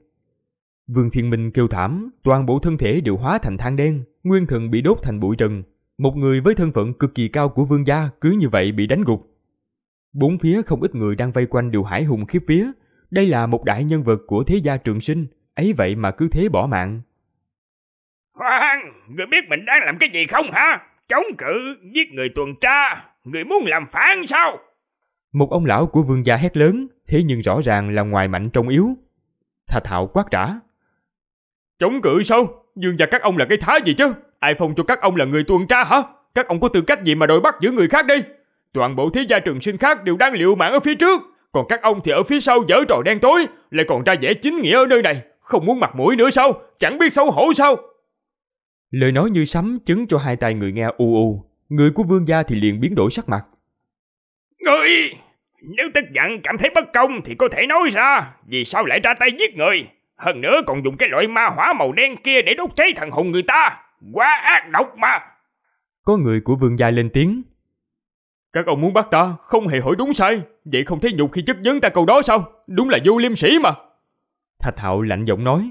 Vương Thiên Minh kêu thảm, toàn bộ thân thể đều hóa thành than đen, nguyên thần bị đốt thành bụi trần. Một người với thân phận cực kỳ cao của vương gia cứ như vậy bị đánh gục. Bốn phía không ít người đang vây quanh đều hải hùng khiếp vía. Đây là một đại nhân vật của thế gia trường sinh, ấy vậy mà cứ thế bỏ mạng, Khoan, người biết mình đang làm cái gì không hả? Chống cự, giết người tuần tra, người muốn làm phản sao? Một ông lão của vương gia hét lớn, thế nhưng rõ ràng là ngoài mạnh trong yếu. Thà thạo quát trả. Chống cự sao? Dương gia các ông là cái thá gì chứ? Ai phong cho các ông là người tuần tra hả? Các ông có tư cách gì mà đòi bắt giữ người khác đi? Toàn bộ thế gia trường sinh khác đều đang liệu mạng ở phía trước. Còn các ông thì ở phía sau dở trò đen tối, lại còn ra vẻ chính nghĩa ở nơi này. Không muốn mặt mũi nữa sao? Chẳng biết xấu hổ sao? Lời nói như sấm chứng cho hai tay người nghe u u, người của vương gia thì liền biến đổi sắc mặt. người Nếu tức giận cảm thấy bất công thì có thể nói ra, vì sao lại ra tay giết người? Hơn nữa còn dùng cái loại ma hỏa màu đen kia để đốt cháy thần hồn người ta, quá ác độc mà. Có người của vương gia lên tiếng. Các ông muốn bắt ta, không hề hỏi đúng sai, vậy không thấy nhục khi chất vấn ta câu đó sao? Đúng là vô liêm sĩ mà. Thạch Hạo lạnh giọng nói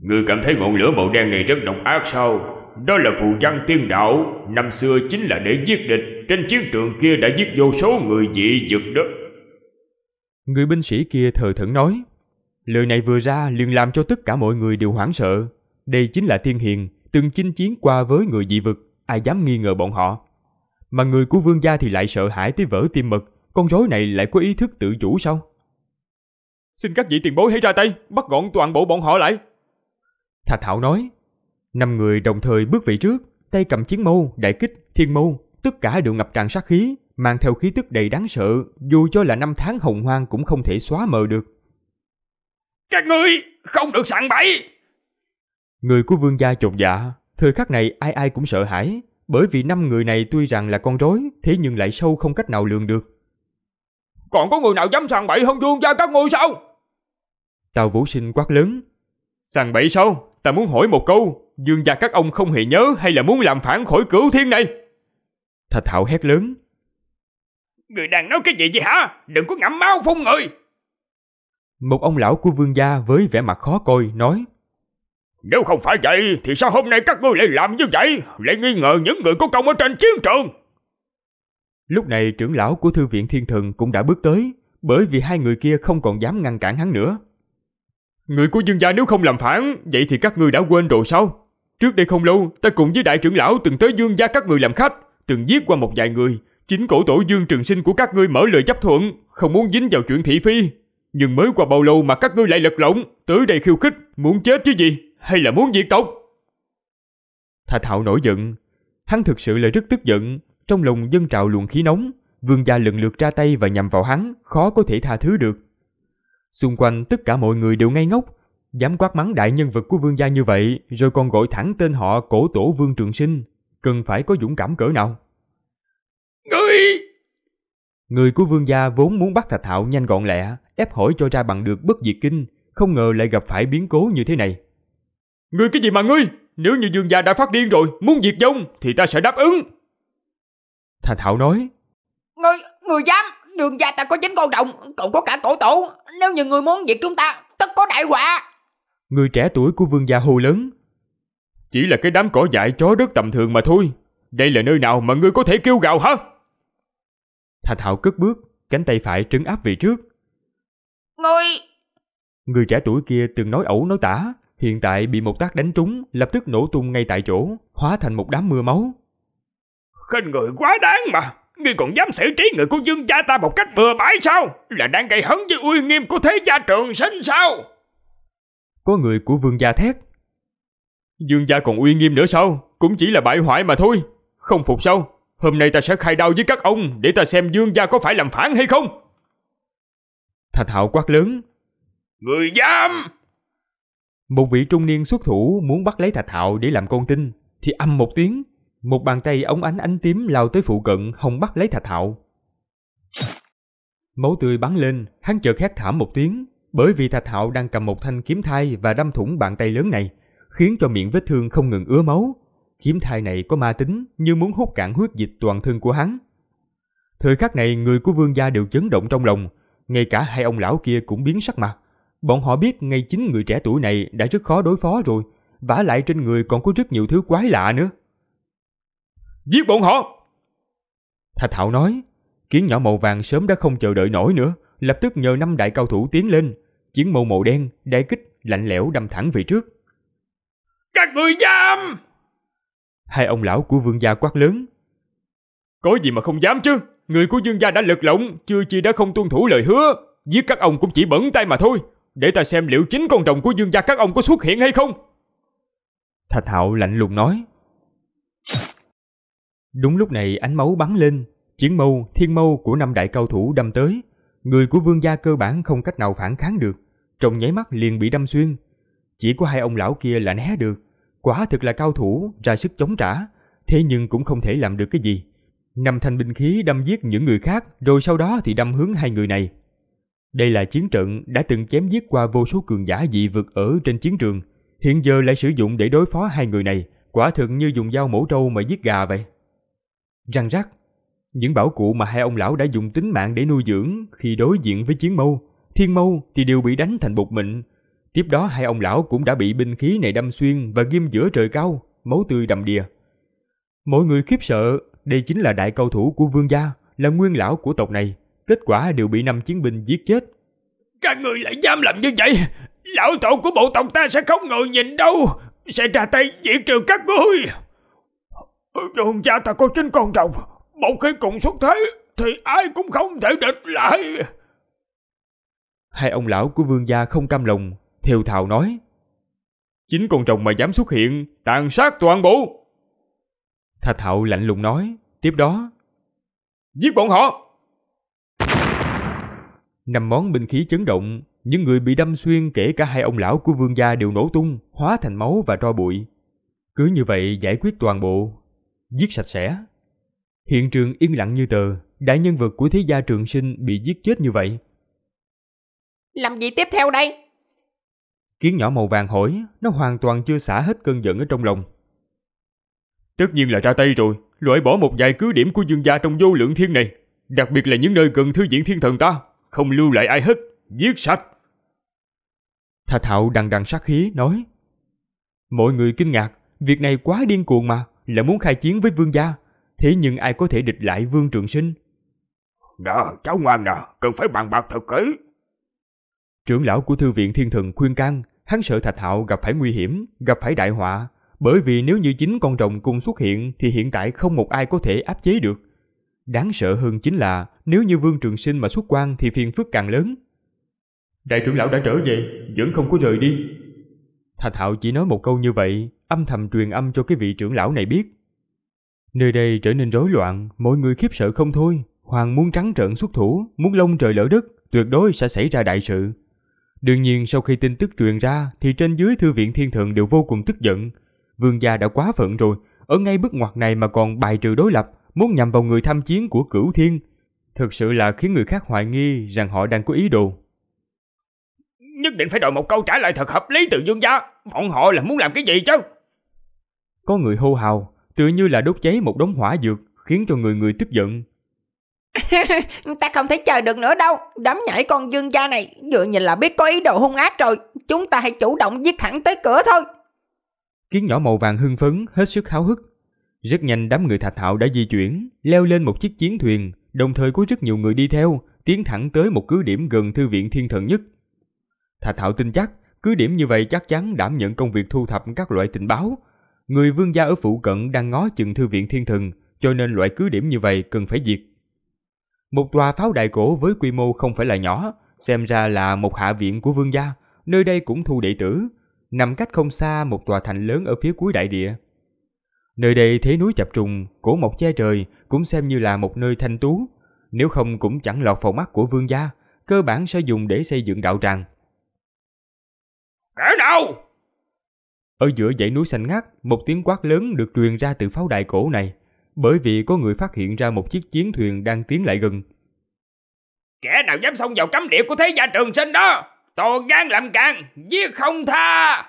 người cảm thấy ngọn lửa màu đen này rất độc ác sao? Đó là phù văn tiên đạo, năm xưa chính là để giết địch, trên chiến trường kia đã giết vô số người dị dực đó. Người binh sĩ kia thờ thẫn nói, lời này vừa ra liền làm cho tất cả mọi người đều hoảng sợ. Đây chính là thiên hiền, từng chinh chiến qua với người dị vực, ai dám nghi ngờ bọn họ. Mà người của vương gia thì lại sợ hãi tới vỡ tim mật, con rối này lại có ý thức tự chủ sao? Xin các vị tiền bối hãy ra tay, bắt gọn toàn bộ bọn họ lại, Thà Thảo nói. Năm người đồng thời bước vị trước, tay cầm chiến mâu, đại kích, thiên mâu, tất cả đều ngập tràn sát khí, mang theo khí tức đầy đáng sợ, dù cho là năm tháng hồng hoang cũng không thể xóa mờ được. Các ngươi không được sẵn bẫy! Người của vương gia chột dạ, thời khắc này ai ai cũng sợ hãi, bởi vì năm người này tuy rằng là con rối, thế nhưng lại sâu không cách nào lường được. Còn có người nào dám sàng bậy hơn vương gia các ngươi sao? Tào Vũ Sinh quát lớn. Sàng bậy sao? ta muốn hỏi một câu, dương gia các ông không hề nhớ hay là muốn làm phản khỏi cửu thiên này? Thạch Hạo hét lớn. Người đang nói cái gì vậy hả? Đừng có ngậm máu phun người. Một ông lão của vương gia với vẻ mặt khó coi nói. Nếu không phải vậy thì sao hôm nay các ngươi lại làm như vậy? Lại nghi ngờ những người có công ở trên chiến trường. Lúc này trưởng lão của thư viện thiên thần cũng đã bước tới bởi vì hai người kia không còn dám ngăn cản hắn nữa. Người của dương gia nếu không làm phản, vậy thì các ngươi đã quên rồi sao? Trước đây không lâu, ta cùng với đại trưởng lão từng tới dương gia các người làm khách, từng giết qua một vài người. Chính cổ tổ dương trường sinh của các ngươi mở lời chấp thuận, không muốn dính vào chuyện thị phi. Nhưng mới qua bao lâu mà các ngươi lại lật lộn, tới đây khiêu khích, muốn chết chứ gì, hay là muốn diệt tộc? Thạch thạo nổi giận, hắn thực sự là rất tức giận, trong lòng dân trào luồng khí nóng, vương gia lần lượt ra tay và nhằm vào hắn, khó có thể tha thứ được. Xung quanh tất cả mọi người đều ngây ngốc, dám quát mắng đại nhân vật của vương gia như vậy rồi còn gọi thẳng tên họ cổ tổ vương trường sinh, cần phải có dũng cảm cỡ nào. Ngươi! Người của vương gia vốn muốn bắt Thạch thạo nhanh gọn lẹ, ép hỏi cho ra bằng được bất diệt kinh, không ngờ lại gặp phải biến cố như thế này. Ngươi cái gì mà ngươi? Nếu như vương gia đã phát điên rồi, muốn diệt vong thì ta sẽ đáp ứng. Thạch thạo nói. Ngươi, người dám! Đường gia ta có chính con rồng Còn có cả cổ tổ Nếu như người muốn diệt chúng ta Tất có đại họa Người trẻ tuổi của vương gia hù lớn Chỉ là cái đám cỏ dại chó đất tầm thường mà thôi Đây là nơi nào mà ngươi có thể kêu gào hả Thạch hạo cất bước Cánh tay phải trấn áp về trước Ngươi Người trẻ tuổi kia từng nói ẩu nói tả Hiện tại bị một tác đánh trúng Lập tức nổ tung ngay tại chỗ Hóa thành một đám mưa máu Khinh người quá đáng mà Ngươi còn dám xử trí người của dương gia ta một cách vừa bãi sao Là đang gây hấn với uy nghiêm của thế gia trường sinh sao Có người của vương gia thét Dương gia còn uy nghiêm nữa sao Cũng chỉ là bại hoại mà thôi Không phục sao Hôm nay ta sẽ khai đau với các ông Để ta xem dương gia có phải làm phản hay không Thạch hạo quát lớn Người dám Một vị trung niên xuất thủ muốn bắt lấy thạch hạo để làm con tin Thì âm một tiếng một bàn tay ống ánh ánh tím lao tới phụ cận hồng bắt lấy Thạch Hạo. Máu tươi bắn lên, hắn chợt hét thảm một tiếng, bởi vì Thạch Hạo đang cầm một thanh kiếm thai và đâm thủng bàn tay lớn này, khiến cho miệng vết thương không ngừng ứa máu. Kiếm thai này có ma tính như muốn hút cạn huyết dịch toàn thân của hắn. Thời khắc này người của vương gia đều chấn động trong lòng, ngay cả hai ông lão kia cũng biến sắc mặt. Bọn họ biết ngay chính người trẻ tuổi này đã rất khó đối phó rồi, vả lại trên người còn có rất nhiều thứ quái lạ nữa. Giết bọn họ! Thạch Thảo nói, kiến nhỏ màu vàng sớm đã không chờ đợi nổi nữa, lập tức nhờ năm đại cao thủ tiến lên, chiến mâu màu đen, đai kích, lạnh lẽo đâm thẳng về trước. Các người dám! Hai ông lão của vương gia quát lớn. Có gì mà không dám chứ, người của vương gia đã lật lộng, chưa chi đã không tuân thủ lời hứa, giết các ông cũng chỉ bẩn tay mà thôi, để ta xem liệu chính con rồng của dương gia các ông có xuất hiện hay không. Thạch Hạo lạnh lùng nói. Đúng lúc này ánh máu bắn lên, chiến mâu, thiên mâu của năm đại cao thủ đâm tới. Người của vương gia cơ bản không cách nào phản kháng được, trong nháy mắt liền bị đâm xuyên. Chỉ có hai ông lão kia là né được, quả thực là cao thủ ra sức chống trả, thế nhưng cũng không thể làm được cái gì. Năm thanh binh khí đâm giết những người khác rồi sau đó thì đâm hướng hai người này. Đây là chiến trận đã từng chém giết qua vô số cường giả dị vực ở trên chiến trường, hiện giờ lại sử dụng để đối phó hai người này, quả thực như dùng dao mổ trâu mà giết gà vậy. Răng rắc, những bảo cụ mà hai ông lão đã dùng tính mạng để nuôi dưỡng khi đối diện với chiến mâu, thiên mâu thì đều bị đánh thành bột mịn. Tiếp đó hai ông lão cũng đã bị binh khí này đâm xuyên và ghim giữa trời cao, máu tươi đầm đìa. Mọi người khiếp sợ, đây chính là đại cao thủ của vương gia, là nguyên lão của tộc này. Kết quả đều bị năm chiến binh giết chết. Các người lại dám làm như vậy? Lão tổ của bộ tộc ta sẽ không ngồi nhìn đâu, sẽ ra tay diệt trừ các ngươi. Trường gia ta có chính con rồng Một khi cùng xuất thế Thì ai cũng không thể địch lại Hai ông lão của vương gia không cam lòng Thiều thào nói Chính con rồng mà dám xuất hiện Tàn sát toàn bộ Thạch thạo lạnh lùng nói Tiếp đó Giết bọn họ Năm món binh khí chấn động Những người bị đâm xuyên kể cả hai ông lão của vương gia đều nổ tung Hóa thành máu và tro bụi Cứ như vậy giải quyết toàn bộ giết sạch sẽ. Hiện trường yên lặng như tờ, đại nhân vật của thế gia trường sinh bị giết chết như vậy. Làm gì tiếp theo đây? Kiến nhỏ màu vàng hỏi, nó hoàn toàn chưa xả hết cơn giận ở trong lòng. Tất nhiên là ra tay rồi, loại bỏ một vài cứ điểm của dương gia trong vô lượng thiên này, đặc biệt là những nơi gần thư viện thiên thần ta, không lưu lại ai hết, giết sạch. Thạch Hạo đằng đằng sát khí nói. Mọi người kinh ngạc, việc này quá điên cuồng mà, là muốn khai chiến với vương gia, thế nhưng ai có thể địch lại vương trường sinh? Đó, cháu ngoan nè, cần phải bàn bạc thật kỹ. Trưởng lão của thư viện thiên thần khuyên can, hắn sợ Thạch Hạo gặp phải nguy hiểm, gặp phải đại họa, bởi vì nếu như chính con rồng cùng xuất hiện thì hiện tại không một ai có thể áp chế được. Đáng sợ hơn chính là nếu như Vương Trường Sinh mà xuất quan thì phiền phức càng lớn. Đại trưởng lão đã trở về, vẫn không có rời đi. Thạch Hạo chỉ nói một câu như vậy, âm thầm truyền âm cho cái vị trưởng lão này biết. Nơi đây trở nên rối loạn, mọi người khiếp sợ không thôi, Hoàng muốn trắng trợn xuất thủ, muốn lông trời lỡ đất, tuyệt đối sẽ xảy ra đại sự. Đương nhiên sau khi tin tức truyền ra thì trên dưới thư viện thiên thượng đều vô cùng tức giận. Vương gia đã quá phận rồi, ở ngay bước ngoặt này mà còn bài trừ đối lập, muốn nhằm vào người tham chiến của cửu thiên. Thực sự là khiến người khác hoài nghi rằng họ đang có ý đồ. Nhất định phải đòi một câu trả lời thật hợp lý từ vương gia, bọn họ là muốn làm cái gì chứ? Có người hô hào, tựa như là đốt cháy một đống hỏa dược, khiến cho người người tức giận. ta không thể chờ được nữa đâu Đám nhảy con dương gia này Vừa nhìn là biết có ý đồ hung ác rồi Chúng ta hãy chủ động giết thẳng tới cửa thôi Kiến nhỏ màu vàng hưng phấn Hết sức háo hức Rất nhanh đám người thạch thạo đã di chuyển Leo lên một chiếc chiến thuyền Đồng thời có rất nhiều người đi theo Tiến thẳng tới một cứ điểm gần thư viện thiên thần nhất Thạch thạo tin chắc Cứ điểm như vậy chắc chắn đảm nhận công việc thu thập các loại tình báo Người vương gia ở phụ cận đang ngó chừng thư viện thiên thần, cho nên loại cứ điểm như vậy cần phải diệt. Một tòa pháo đài cổ với quy mô không phải là nhỏ, xem ra là một hạ viện của vương gia, nơi đây cũng thu đệ tử, nằm cách không xa một tòa thành lớn ở phía cuối đại địa. Nơi đây thế núi chập trùng, cổ mộc che trời cũng xem như là một nơi thanh tú, nếu không cũng chẳng lọt vào mắt của vương gia, cơ bản sẽ dùng để xây dựng đạo tràng. Kẻ nào ở giữa dãy núi xanh ngắt, một tiếng quát lớn được truyền ra từ pháo đài cổ này, bởi vì có người phát hiện ra một chiếc chiến thuyền đang tiến lại gần. Kẻ nào dám xông vào cấm địa của thế gia trường sinh đó, to gan làm càng, giết không tha!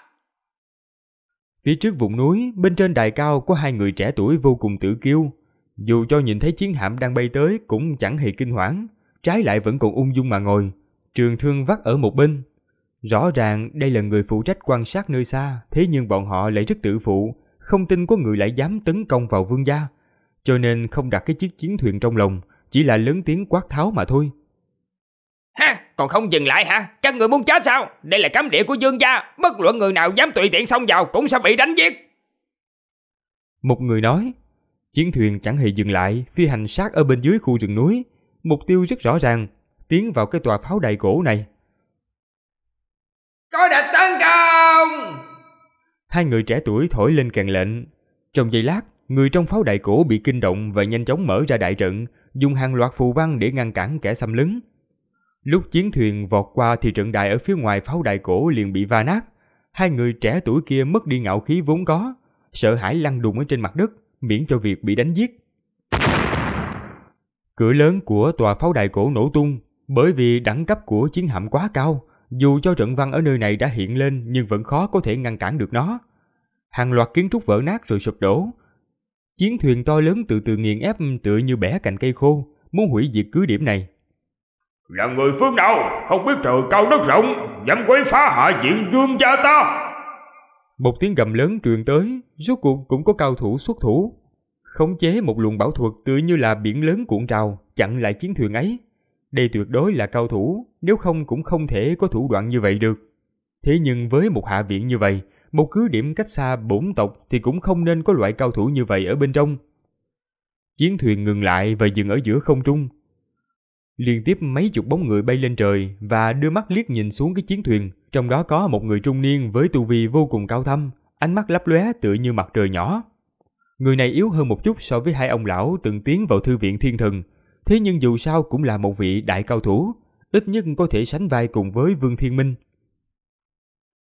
Phía trước vùng núi, bên trên đài cao có hai người trẻ tuổi vô cùng tự kiêu. Dù cho nhìn thấy chiến hạm đang bay tới cũng chẳng hề kinh hoảng, trái lại vẫn còn ung dung mà ngồi, trường thương vắt ở một bên. Rõ ràng đây là người phụ trách quan sát nơi xa, thế nhưng bọn họ lại rất tự phụ, không tin có người lại dám tấn công vào vương gia. Cho nên không đặt cái chiếc chiến thuyền trong lòng, chỉ là lớn tiếng quát tháo mà thôi. Ha, còn không dừng lại hả? Các người muốn chết sao? Đây là cấm địa của vương gia, bất luận người nào dám tùy tiện xông vào cũng sẽ bị đánh giết. Một người nói, chiến thuyền chẳng hề dừng lại, phi hành sát ở bên dưới khu rừng núi, mục tiêu rất rõ ràng, tiến vào cái tòa pháo đài cổ này coi địch tấn công! Hai người trẻ tuổi thổi lên kèn lệnh. Trong giây lát, người trong pháo đài cổ bị kinh động và nhanh chóng mở ra đại trận, dùng hàng loạt phù văn để ngăn cản kẻ xâm lấn. Lúc chiến thuyền vọt qua thì trận đài ở phía ngoài pháo đài cổ liền bị va nát. Hai người trẻ tuổi kia mất đi ngạo khí vốn có, sợ hãi lăn đùng ở trên mặt đất, miễn cho việc bị đánh giết. Cửa lớn của tòa pháo đài cổ nổ tung bởi vì đẳng cấp của chiến hạm quá cao, dù cho trận văn ở nơi này đã hiện lên nhưng vẫn khó có thể ngăn cản được nó. Hàng loạt kiến trúc vỡ nát rồi sụp đổ. Chiến thuyền to lớn từ từ nghiền ép tựa như bẻ cành cây khô, muốn hủy diệt cứ điểm này. Là người phương nào, không biết trời cao đất rộng, dám quấy phá hạ diện vương gia ta. Một tiếng gầm lớn truyền tới, rốt cuộc cũng có cao thủ xuất thủ. Khống chế một luồng bảo thuật tựa như là biển lớn cuộn trào, chặn lại chiến thuyền ấy. Đây tuyệt đối là cao thủ, nếu không cũng không thể có thủ đoạn như vậy được. Thế nhưng với một hạ viện như vậy, một cứ điểm cách xa bổn tộc thì cũng không nên có loại cao thủ như vậy ở bên trong. Chiến thuyền ngừng lại và dừng ở giữa không trung. Liên tiếp mấy chục bóng người bay lên trời và đưa mắt liếc nhìn xuống cái chiến thuyền, trong đó có một người trung niên với tu vi vô cùng cao thâm, ánh mắt lấp lóe tựa như mặt trời nhỏ. Người này yếu hơn một chút so với hai ông lão từng tiến vào thư viện thiên thần, thế nhưng dù sao cũng là một vị đại cao thủ, ít nhất có thể sánh vai cùng với Vương Thiên Minh.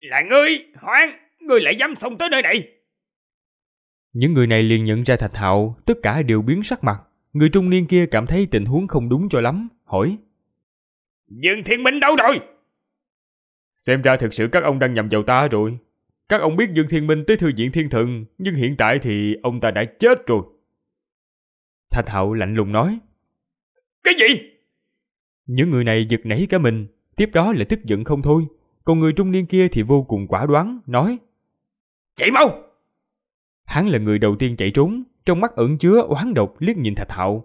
Là ngươi, Hoang, ngươi lại dám xông tới nơi này. Những người này liền nhận ra Thạch Hạo, tất cả đều biến sắc mặt. Người trung niên kia cảm thấy tình huống không đúng cho lắm, hỏi. Dương Thiên Minh đâu rồi? Xem ra thực sự các ông đang nhầm vào ta rồi. Các ông biết Dương Thiên Minh tới thư viện thiên thần, nhưng hiện tại thì ông ta đã chết rồi. Thạch Hạo lạnh lùng nói. Cái gì? Những người này giật nảy cả mình, tiếp đó là tức giận không thôi. Còn người trung niên kia thì vô cùng quả đoán, nói Chạy mau! Hắn là người đầu tiên chạy trốn, trong mắt ẩn chứa oán độc liếc nhìn Thạch Hạo.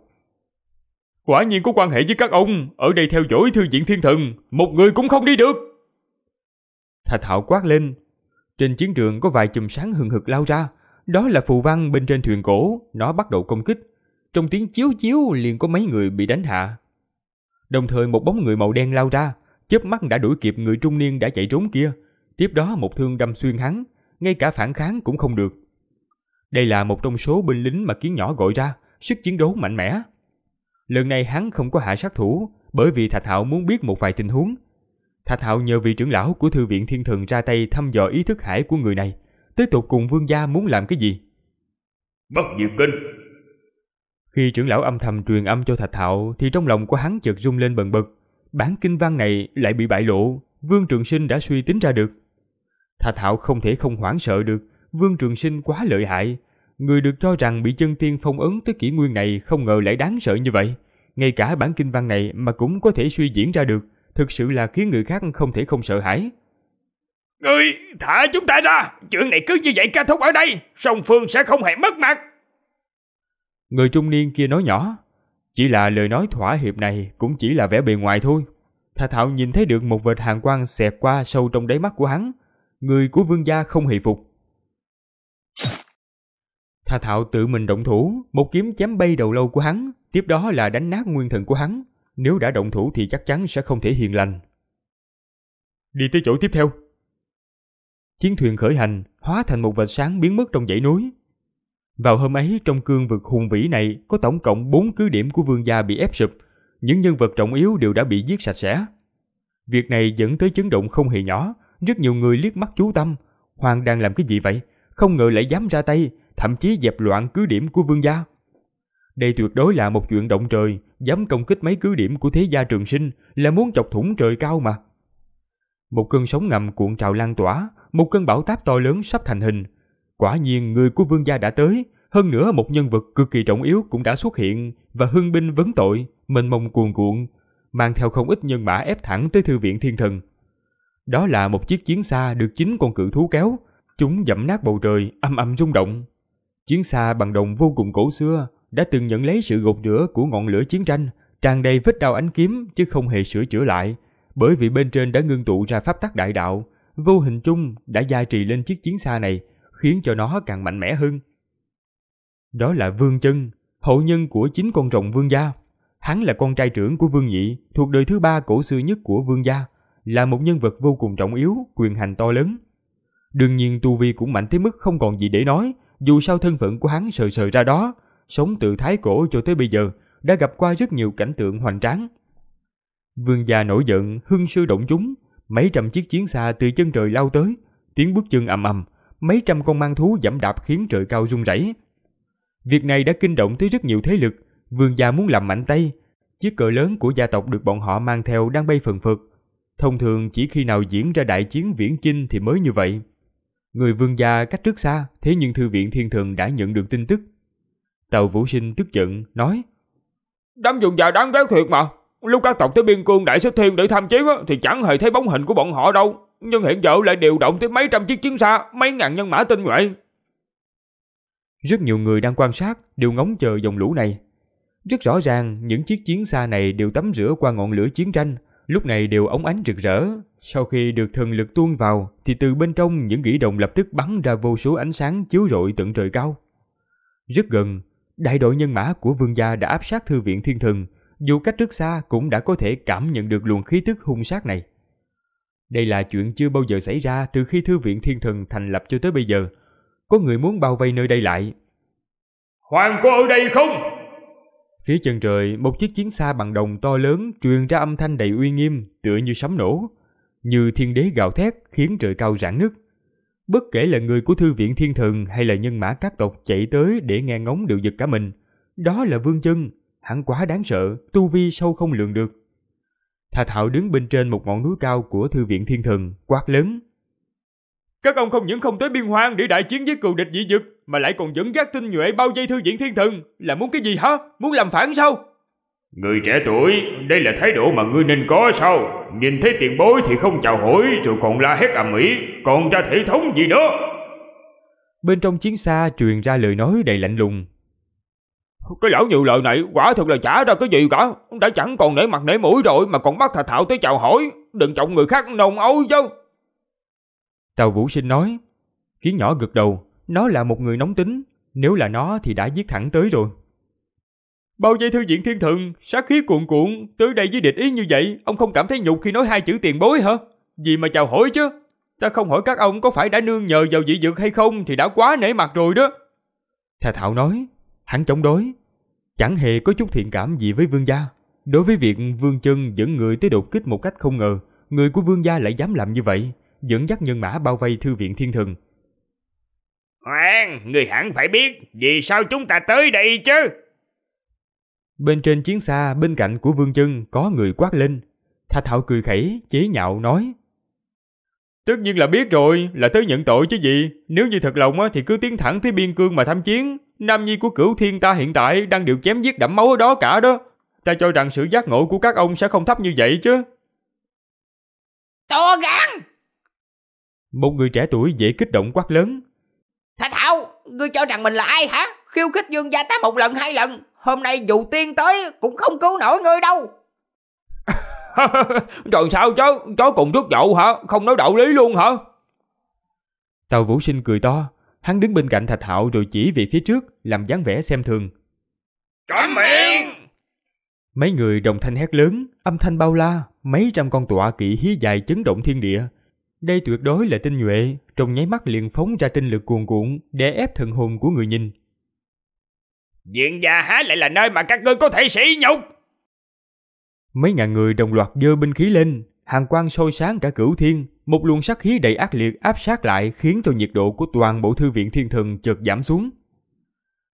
Quả nhiên có quan hệ với các ông, ở đây theo dõi thư viện thiên thần, một người cũng không đi được. Thạch Hạo quát lên. Trên chiến trường có vài chùm sáng hừng hực lao ra, đó là phù văn bên trên thuyền cổ, nó bắt đầu công kích trong tiếng chiếu chiếu liền có mấy người bị đánh hạ. Đồng thời một bóng người màu đen lao ra, chớp mắt đã đuổi kịp người trung niên đã chạy trốn kia, tiếp đó một thương đâm xuyên hắn, ngay cả phản kháng cũng không được. Đây là một trong số binh lính mà kiến nhỏ gọi ra, sức chiến đấu mạnh mẽ. Lần này hắn không có hạ sát thủ, bởi vì Thạch Hạo muốn biết một vài tình huống. Thạch Hạo nhờ vị trưởng lão của thư viện thiên thần ra tay thăm dò ý thức hải của người này, tiếp tục cùng vương gia muốn làm cái gì. Bất diệu kinh, khi trưởng lão âm thầm truyền âm cho Thạch thạo, thì trong lòng của hắn chợt rung lên bần bật. Bản kinh văn này lại bị bại lộ, Vương Trường Sinh đã suy tính ra được. Thạch thạo không thể không hoảng sợ được, Vương Trường Sinh quá lợi hại. Người được cho rằng bị chân tiên phong ấn tới kỷ nguyên này không ngờ lại đáng sợ như vậy. Ngay cả bản kinh văn này mà cũng có thể suy diễn ra được, thực sự là khiến người khác không thể không sợ hãi. Người thả chúng ta ra, chuyện này cứ như vậy kết thúc ở đây, song phương sẽ không hề mất mặt. Người trung niên kia nói nhỏ, chỉ là lời nói thỏa hiệp này cũng chỉ là vẻ bề ngoài thôi. Thà Thảo nhìn thấy được một vệt hàng quang xẹt qua sâu trong đáy mắt của hắn. Người của vương gia không hề phục. Thà Thảo tự mình động thủ, một kiếm chém bay đầu lâu của hắn, tiếp đó là đánh nát nguyên thần của hắn. Nếu đã động thủ thì chắc chắn sẽ không thể hiền lành. Đi tới chỗ tiếp theo. Chiến thuyền khởi hành, hóa thành một vệt sáng biến mất trong dãy núi. Vào hôm ấy, trong cương vực hùng vĩ này có tổng cộng 4 cứ điểm của vương gia bị ép sụp. Những nhân vật trọng yếu đều đã bị giết sạch sẽ. Việc này dẫn tới chấn động không hề nhỏ. Rất nhiều người liếc mắt chú tâm. Hoàng đang làm cái gì vậy? Không ngờ lại dám ra tay, thậm chí dẹp loạn cứ điểm của vương gia. Đây tuyệt đối là một chuyện động trời, dám công kích mấy cứ điểm của thế gia trường sinh là muốn chọc thủng trời cao mà. Một cơn sóng ngầm cuộn trào lan tỏa, một cơn bão táp to lớn sắp thành hình, Quả nhiên người của vương gia đã tới, hơn nữa một nhân vật cực kỳ trọng yếu cũng đã xuất hiện và hưng binh vấn tội, mênh mông cuồn cuộn, mang theo không ít nhân mã ép thẳng tới thư viện thiên thần. Đó là một chiếc chiến xa được chính con cự thú kéo, chúng dẫm nát bầu trời, âm âm rung động. Chiến xa bằng đồng vô cùng cổ xưa đã từng nhận lấy sự gột rửa của ngọn lửa chiến tranh, tràn đầy vết đau ánh kiếm chứ không hề sửa chữa lại, bởi vì bên trên đã ngưng tụ ra pháp tắc đại đạo, vô hình chung đã gia trì lên chiếc chiến xa này, khiến cho nó càng mạnh mẽ hơn. Đó là Vương Chân, hậu nhân của chính con rồng Vương Gia. Hắn là con trai trưởng của Vương Nhị, thuộc đời thứ ba cổ xưa nhất của Vương Gia, là một nhân vật vô cùng trọng yếu, quyền hành to lớn. Đương nhiên tu vi cũng mạnh tới mức không còn gì để nói, dù sao thân phận của hắn sờ sờ ra đó, sống từ thái cổ cho tới bây giờ, đã gặp qua rất nhiều cảnh tượng hoành tráng. Vương gia nổi giận, hưng sư động chúng, mấy trăm chiếc chiến xa từ chân trời lao tới, tiếng bước chân ầm ầm, mấy trăm con mang thú dẫm đạp khiến trời cao rung rẩy. Việc này đã kinh động tới rất nhiều thế lực, vương gia muốn làm mạnh tay. Chiếc cờ lớn của gia tộc được bọn họ mang theo đang bay phần phật. Thông thường chỉ khi nào diễn ra đại chiến viễn chinh thì mới như vậy. Người vương gia cách rất xa, thế nhưng thư viện thiên thần đã nhận được tin tức. Tàu Vũ Sinh tức giận, nói Đám dùng già đáng ghét thiệt mà, lúc các tộc tới biên cương đại xuất thiên để tham chiến thì chẳng hề thấy bóng hình của bọn họ đâu nhưng hiện giờ lại điều động tới mấy trăm chiếc chiến xa, mấy ngàn nhân mã tinh nhuệ. Rất nhiều người đang quan sát đều ngóng chờ dòng lũ này. Rất rõ ràng những chiếc chiến xa này đều tắm rửa qua ngọn lửa chiến tranh, lúc này đều ống ánh rực rỡ. Sau khi được thần lực tuôn vào thì từ bên trong những gỉ đồng lập tức bắn ra vô số ánh sáng chiếu rọi tận trời cao. Rất gần, đại đội nhân mã của vương gia đã áp sát thư viện thiên thần, dù cách rất xa cũng đã có thể cảm nhận được luồng khí tức hung sát này. Đây là chuyện chưa bao giờ xảy ra từ khi Thư viện Thiên Thần thành lập cho tới bây giờ. Có người muốn bao vây nơi đây lại. Hoàng có ở đây không? Phía chân trời, một chiếc chiến xa bằng đồng to lớn truyền ra âm thanh đầy uy nghiêm, tựa như sấm nổ. Như thiên đế gào thét khiến trời cao rạn nứt. Bất kể là người của Thư viện Thiên Thần hay là nhân mã các tộc chạy tới để nghe ngóng đều giật cả mình. Đó là Vương Chân, hắn quá đáng sợ, tu vi sâu không lường được. Thà Thảo đứng bên trên một ngọn núi cao của Thư viện Thiên Thần, quát lớn. Các ông không những không tới biên hoang để đại chiến với cừu địch dị vực, mà lại còn dẫn gác tinh nhuệ bao dây Thư viện Thiên Thần, là muốn cái gì hả? Muốn làm phản sao? Người trẻ tuổi, đây là thái độ mà ngươi nên có sao? Nhìn thấy tiền bối thì không chào hỏi, rồi còn la hét ầm ĩ, còn ra thể thống gì nữa? Bên trong chiến xa truyền ra lời nói đầy lạnh lùng, cái lão nhiều lời này quả thật là trả ra cái gì cả Đã chẳng còn nể mặt nể mũi rồi Mà còn bắt thà thạo tới chào hỏi Đừng trọng người khác nồng ối chứ Tàu Vũ Sinh nói Kiến nhỏ gật đầu Nó là một người nóng tính Nếu là nó thì đã giết thẳng tới rồi Bao dây thư viện thiên thượng Sát khí cuồn cuộn Tới đây với địch ý như vậy Ông không cảm thấy nhục khi nói hai chữ tiền bối hả Gì mà chào hỏi chứ Ta không hỏi các ông có phải đã nương nhờ vào dị dược hay không Thì đã quá nể mặt rồi đó Thà Thảo nói Hắn chống đối chẳng hề có chút thiện cảm gì với vương gia. Đối với việc vương chân dẫn người tới đột kích một cách không ngờ, người của vương gia lại dám làm như vậy, dẫn dắt nhân mã bao vây thư viện thiên thần. Hoàng, người hẳn phải biết vì sao chúng ta tới đây chứ. Bên trên chiến xa bên cạnh của vương chân có người quát lên. Thạch hạo cười khẩy, chế nhạo nói. Tất nhiên là biết rồi, là tới nhận tội chứ gì. Nếu như thật lòng thì cứ tiến thẳng tới biên cương mà tham chiến, Nam nhi của cửu thiên ta hiện tại đang đều chém giết đẫm máu ở đó cả đó. Ta cho rằng sự giác ngộ của các ông sẽ không thấp như vậy chứ. To gan! Một người trẻ tuổi dễ kích động quát lớn. Thả Thảo, ngươi cho rằng mình là ai hả? Khiêu khích dương gia ta một lần hai lần. Hôm nay dù tiên tới cũng không cứu nổi ngươi đâu. Rồi sao cháu, cháu cùng rước dậu hả? Không nói đạo lý luôn hả? Tàu Vũ Sinh cười to, Hắn đứng bên cạnh Thạch Hạo rồi chỉ về phía trước, làm dáng vẻ xem thường. cảm miệng! Mấy người đồng thanh hét lớn, âm thanh bao la, mấy trăm con tọa kỵ hí dài chấn động thiên địa. Đây tuyệt đối là tinh nhuệ, trong nháy mắt liền phóng ra tinh lực cuồn cuộn để ép thần hồn của người nhìn. Diện gia há lại là nơi mà các ngươi có thể sỉ nhục. Mấy ngàn người đồng loạt dơ binh khí lên, hàng quang sôi sáng cả cửu thiên, một luồng sát khí đầy ác liệt áp sát lại khiến cho nhiệt độ của toàn bộ thư viện thiên thần chợt giảm xuống.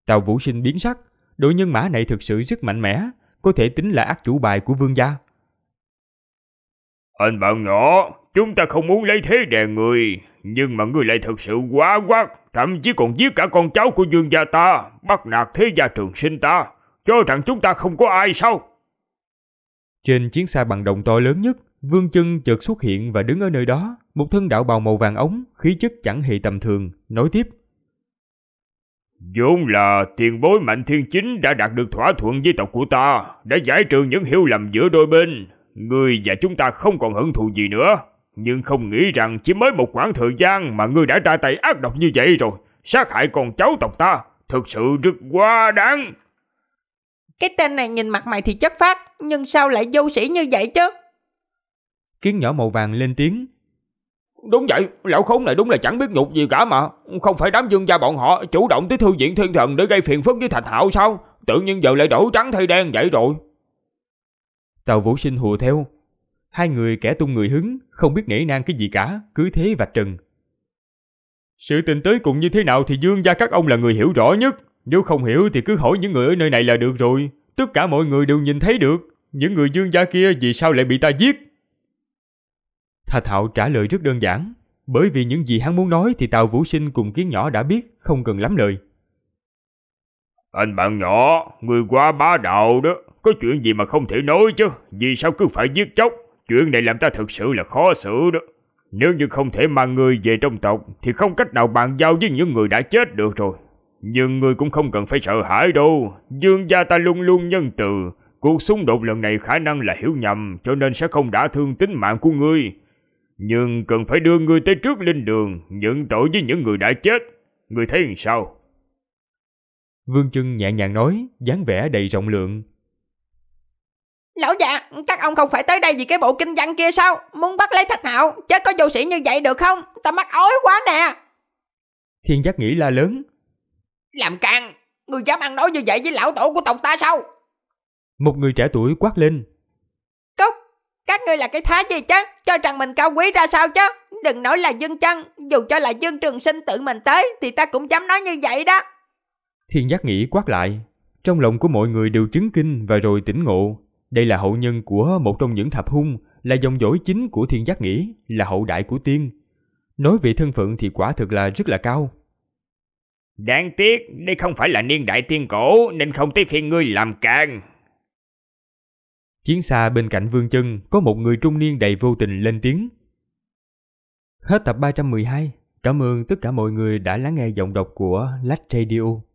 Tào Vũ Sinh biến sắc, đội nhân mã này thực sự rất mạnh mẽ, có thể tính là ác chủ bài của vương gia. Anh bạn nhỏ, chúng ta không muốn lấy thế đè người, nhưng mà người lại thực sự quá quát, thậm chí còn giết cả con cháu của vương gia ta, bắt nạt thế gia trường sinh ta, cho rằng chúng ta không có ai sao? Trên chiến xa bằng đồng to lớn nhất, Vương chân chợt xuất hiện và đứng ở nơi đó, một thân đạo bào màu vàng ống, khí chất chẳng hề tầm thường, nói tiếp. vốn là tiền bối mạnh thiên chính đã đạt được thỏa thuận với tộc của ta, đã giải trừ những hiểu lầm giữa đôi bên, ngươi và chúng ta không còn hận thù gì nữa. Nhưng không nghĩ rằng chỉ mới một khoảng thời gian mà ngươi đã ra tay ác độc như vậy rồi, sát hại con cháu tộc ta, thực sự rất quá đáng. Cái tên này nhìn mặt mày thì chất phát, nhưng sao lại vô sĩ như vậy chứ? Kiến nhỏ màu vàng lên tiếng. Đúng vậy, lão khốn này đúng là chẳng biết nhục gì cả mà. Không phải đám dương gia bọn họ chủ động tới thư viện thiên thần để gây phiền phức với Thạch Hạo sao? Tự nhiên giờ lại đổ trắng thay đen vậy rồi. Tàu vũ sinh hùa theo. Hai người kẻ tung người hứng, không biết nể nang cái gì cả, cứ thế và trần. Sự tình tới cùng như thế nào thì dương gia các ông là người hiểu rõ nhất. Nếu không hiểu thì cứ hỏi những người ở nơi này là được rồi. Tất cả mọi người đều nhìn thấy được. Những người dương gia kia vì sao lại bị ta giết? Thà Thạo trả lời rất đơn giản, bởi vì những gì hắn muốn nói thì Tào Vũ Sinh cùng kiến nhỏ đã biết, không cần lắm lời. Anh bạn nhỏ, người quá bá đạo đó, có chuyện gì mà không thể nói chứ, vì sao cứ phải giết chóc, chuyện này làm ta thật sự là khó xử đó. Nếu như không thể mang người về trong tộc thì không cách nào bàn giao với những người đã chết được rồi. Nhưng người cũng không cần phải sợ hãi đâu, dương gia ta luôn luôn nhân từ, cuộc xung đột lần này khả năng là hiểu nhầm cho nên sẽ không đả thương tính mạng của ngươi nhưng cần phải đưa người tới trước linh đường Nhận tội với những người đã chết người thấy làm sao Vương Trưng nhẹ nhàng nói dáng vẻ đầy rộng lượng Lão già Các ông không phải tới đây vì cái bộ kinh văn kia sao Muốn bắt lấy thạch hạo Chết có vô sĩ như vậy được không Ta mắc ói quá nè Thiên giác nghĩ la lớn Làm càng người dám ăn nói như vậy với lão tổ của tộc ta sao Một người trẻ tuổi quát lên Cốc các ngươi là cái thá gì chứ? Cho rằng mình cao quý ra sao chứ? Đừng nói là Dương Chân, dù cho là Dương Trường Sinh tự mình tới thì ta cũng dám nói như vậy đó. Thiên giác nghĩ quát lại. Trong lòng của mọi người đều chứng kinh và rồi tỉnh ngộ. Đây là hậu nhân của một trong những thập hung, là dòng dõi chính của thiên giác nghĩ, là hậu đại của tiên. Nói về thân phận thì quả thực là rất là cao. Đáng tiếc, đây không phải là niên đại tiên cổ nên không tới phiên ngươi làm càng. Chiến xa bên cạnh Vương Chân có một người trung niên đầy vô tình lên tiếng. Hết tập 312. Cảm ơn tất cả mọi người đã lắng nghe giọng đọc của Lách Radio.